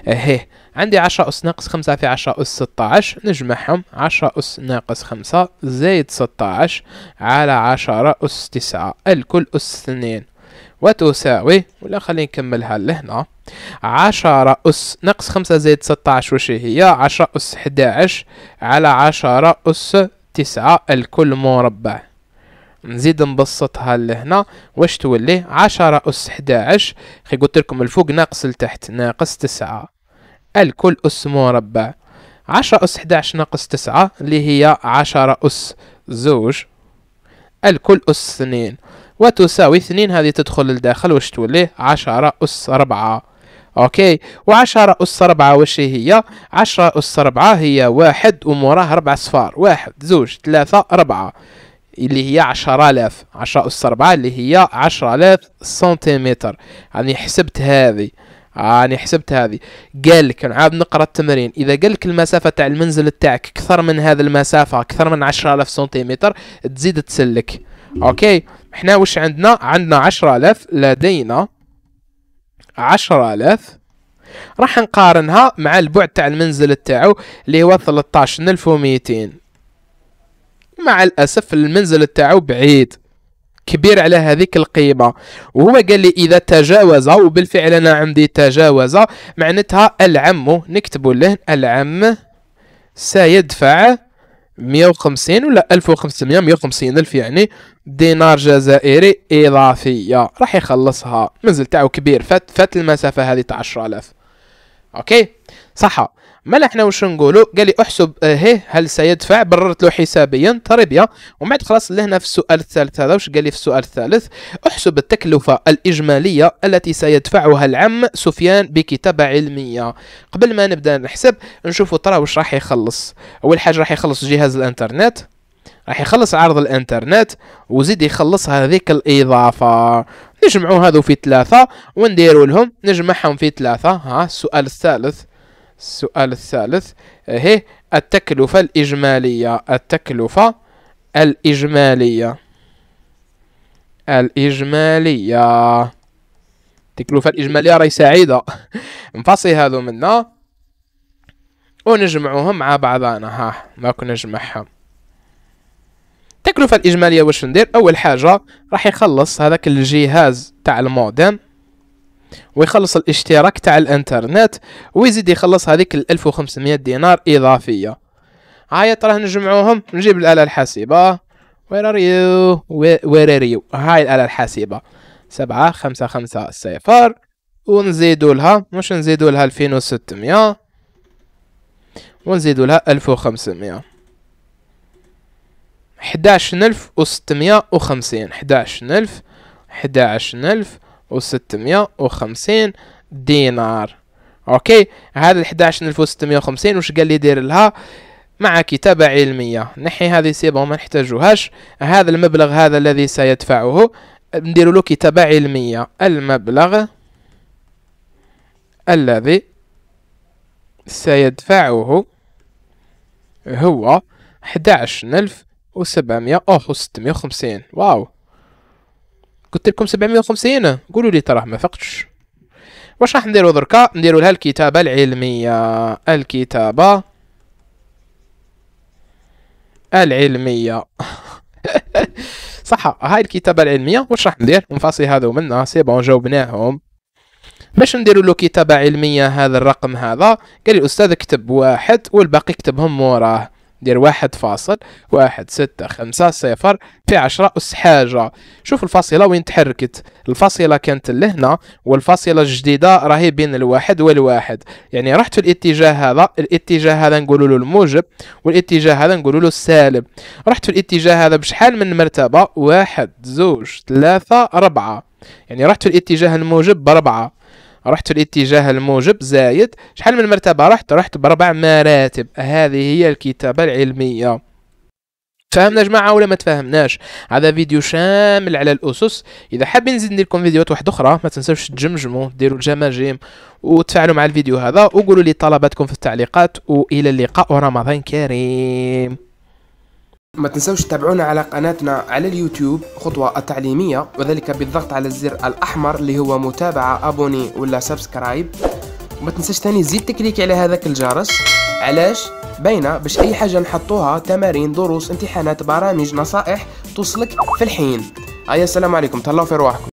اهي آه، عندي عشرة أس ناقص خمسة في عشرة أس ستاعش نجمعهم عشرة أس ناقص خمسة زايد ستاعش على عشرة أس تسعة الكل أس اثنين وتساوي ولا خلينا نكملها لهنا عشرة أس ناقص خمسة زائد ستاعش وش هي عشرة أس حداعش على عشرة أس تسعة الكل مربع نزيد نبسطها لهنا واش تولي عشرة أس حداعش خي قلت لكم الفوق ناقص لتحت ناقص تسعة الكل أس مربع عشرة أس حداعش ناقص تسعة اللي هي عشرة أس زوج الكل أس اثنين وتساوي اثنين هذه تدخل لداخل واش تولي عشرة أس ربعة اوكي وعشرة أس ربعة واش هي عشرة أس ربعة هي واحد وموراه ربع صفار واحد زوج ثلاثة ربعة اللي هي 10000 10 أس 4 اللي هي 10000 سنتيمتر راني يعني حسبت هذه راني يعني حسبت هذه قال لك نعاود نقرا التمرين اذا قال لك المسافه تاع المنزل تاعك اكثر من هذه المسافه اكثر من 10000 سنتيمتر تزيد تسلك اوكي احنا واش عندنا عندنا 10000 لدينا 10000 راح نقارنها مع البعد تاع المنزل تاعو اللي هو 13200 مع الأسف المنزل تاعو بعيد كبير على هذيك القيمة وهو قال لي إذا تجاوز وبالفعل أنا عندي تجاوز معناتها العم نكتب له العم سيدفع 150 ولا 1500 150 الف يعني دينار جزائري اضافيه راح يخلصها منزل تاعو كبير فات فات المسافه هذه تاع 10000 اوكي صح ما احنا واش نقولوا قال لي احسب اه هل سيدفع بررت له حسابيا تربيه ومن بعد خلاص لهنا في السؤال الثالث هذا واش قال لي في السؤال الثالث احسب التكلفه الاجماليه التي سيدفعها العم سفيان بكتابه علميه قبل ما نبدا نحسب نشوفوا ترى واش راح يخلص اول حاجه راح يخلص جهاز الانترنت راح يخلص عرض الانترنت وزيد يخلص هذيك الاضافه نجمعوا هذو في ثلاثه ونديروا لهم نجمعهم في ثلاثه ها السؤال الثالث السؤال الثالث هي إيه، التكلفة الإجمالية التكلفة الإجمالية الإجمالية التكلفة الإجمالية راهي سعيدة نفصي هذو منا ونجمعوهم مع بعضنا ها دوك نجمعهم التكلفة الإجمالية واش ندير أول حاجة راح يخلص هذاك الجهاز تاع المودم ويخلص الاشتراك تاع الانترنت ويزيد يخلص هذيك ال 1500 دينار اضافيه هاي ترى نجمعوهم نجيب الاله الحاسبه وير ار يو وير ار يو هاي الاله الحاسبه سبعة خمسة خمسة صفر ونزيدو لها مش نزيدو لها الفين وستمية ونزيدو لها الف وخمسمية حداش الف وستمية وخمسين حداش الف حداش الف وستمية وخمسين دينار اوكي هذا 11650 الف وستمية وخمسين وش قال لي دير لها مع كتابة علمية نحي هذه سيبه وما نحتاجوهاش هذا المبلغ هذا الذي سيدفعه ندير له كتابة علمية المبلغ الذي سيدفعه هو 11700 أو 650 واو قلت لكم 750 قولوا لي تراه ما فقتش واش راح نديرو دركا نديرو لها الكتابه العلميه الكتابه العلميه صح هاي الكتابه العلميه واش راح ندير نفاصي هذو منا سي بون جاوبناهم باش نديرو له كتابه علميه هذا الرقم هذا قال لي الاستاذ كتب واحد والباقي كتبهم وراه دير واحد فاصل واحد ستة خمسة صفر في عشرة أس حاجة شوف الفاصلة وين تحركت الفاصلة كانت لهنا والفاصلة الجديدة راهي بين الواحد والواحد يعني رحت في الاتجاه هذا الاتجاه هذا نقول له الموجب والاتجاه هذا نقول له السالب رحت في الاتجاه هذا بشحال من مرتبة واحد زوج ثلاثة أربعة يعني رحت في الاتجاه الموجب بربعة رحت في الاتجاه الموجب زايد شحال من مرتبة رحت رحت بربع مراتب هذه هي الكتابة العلمية فهمنا جماعة ولا ما تفهمناش هذا فيديو شامل على الأسس إذا حابين نزيد ندير لكم فيديوهات واحدة أخرى ما تنسوش تجمجموا ديروا الجماجم وتفاعلوا مع الفيديو هذا وقولوا لي طلباتكم في التعليقات وإلى اللقاء ورمضان كريم ما تنسوش تتابعونا على قناتنا على اليوتيوب خطوة التعليمية وذلك بالضغط على الزر الأحمر اللي هو متابعة أبوني ولا سبسكرايب وما تنساش تاني زيد تكليك على هذاك الجرس علاش بينا باش أي حاجة نحطوها تمارين دروس امتحانات برامج نصائح توصلك في الحين هيا السلام عليكم تهلاو في رواحكم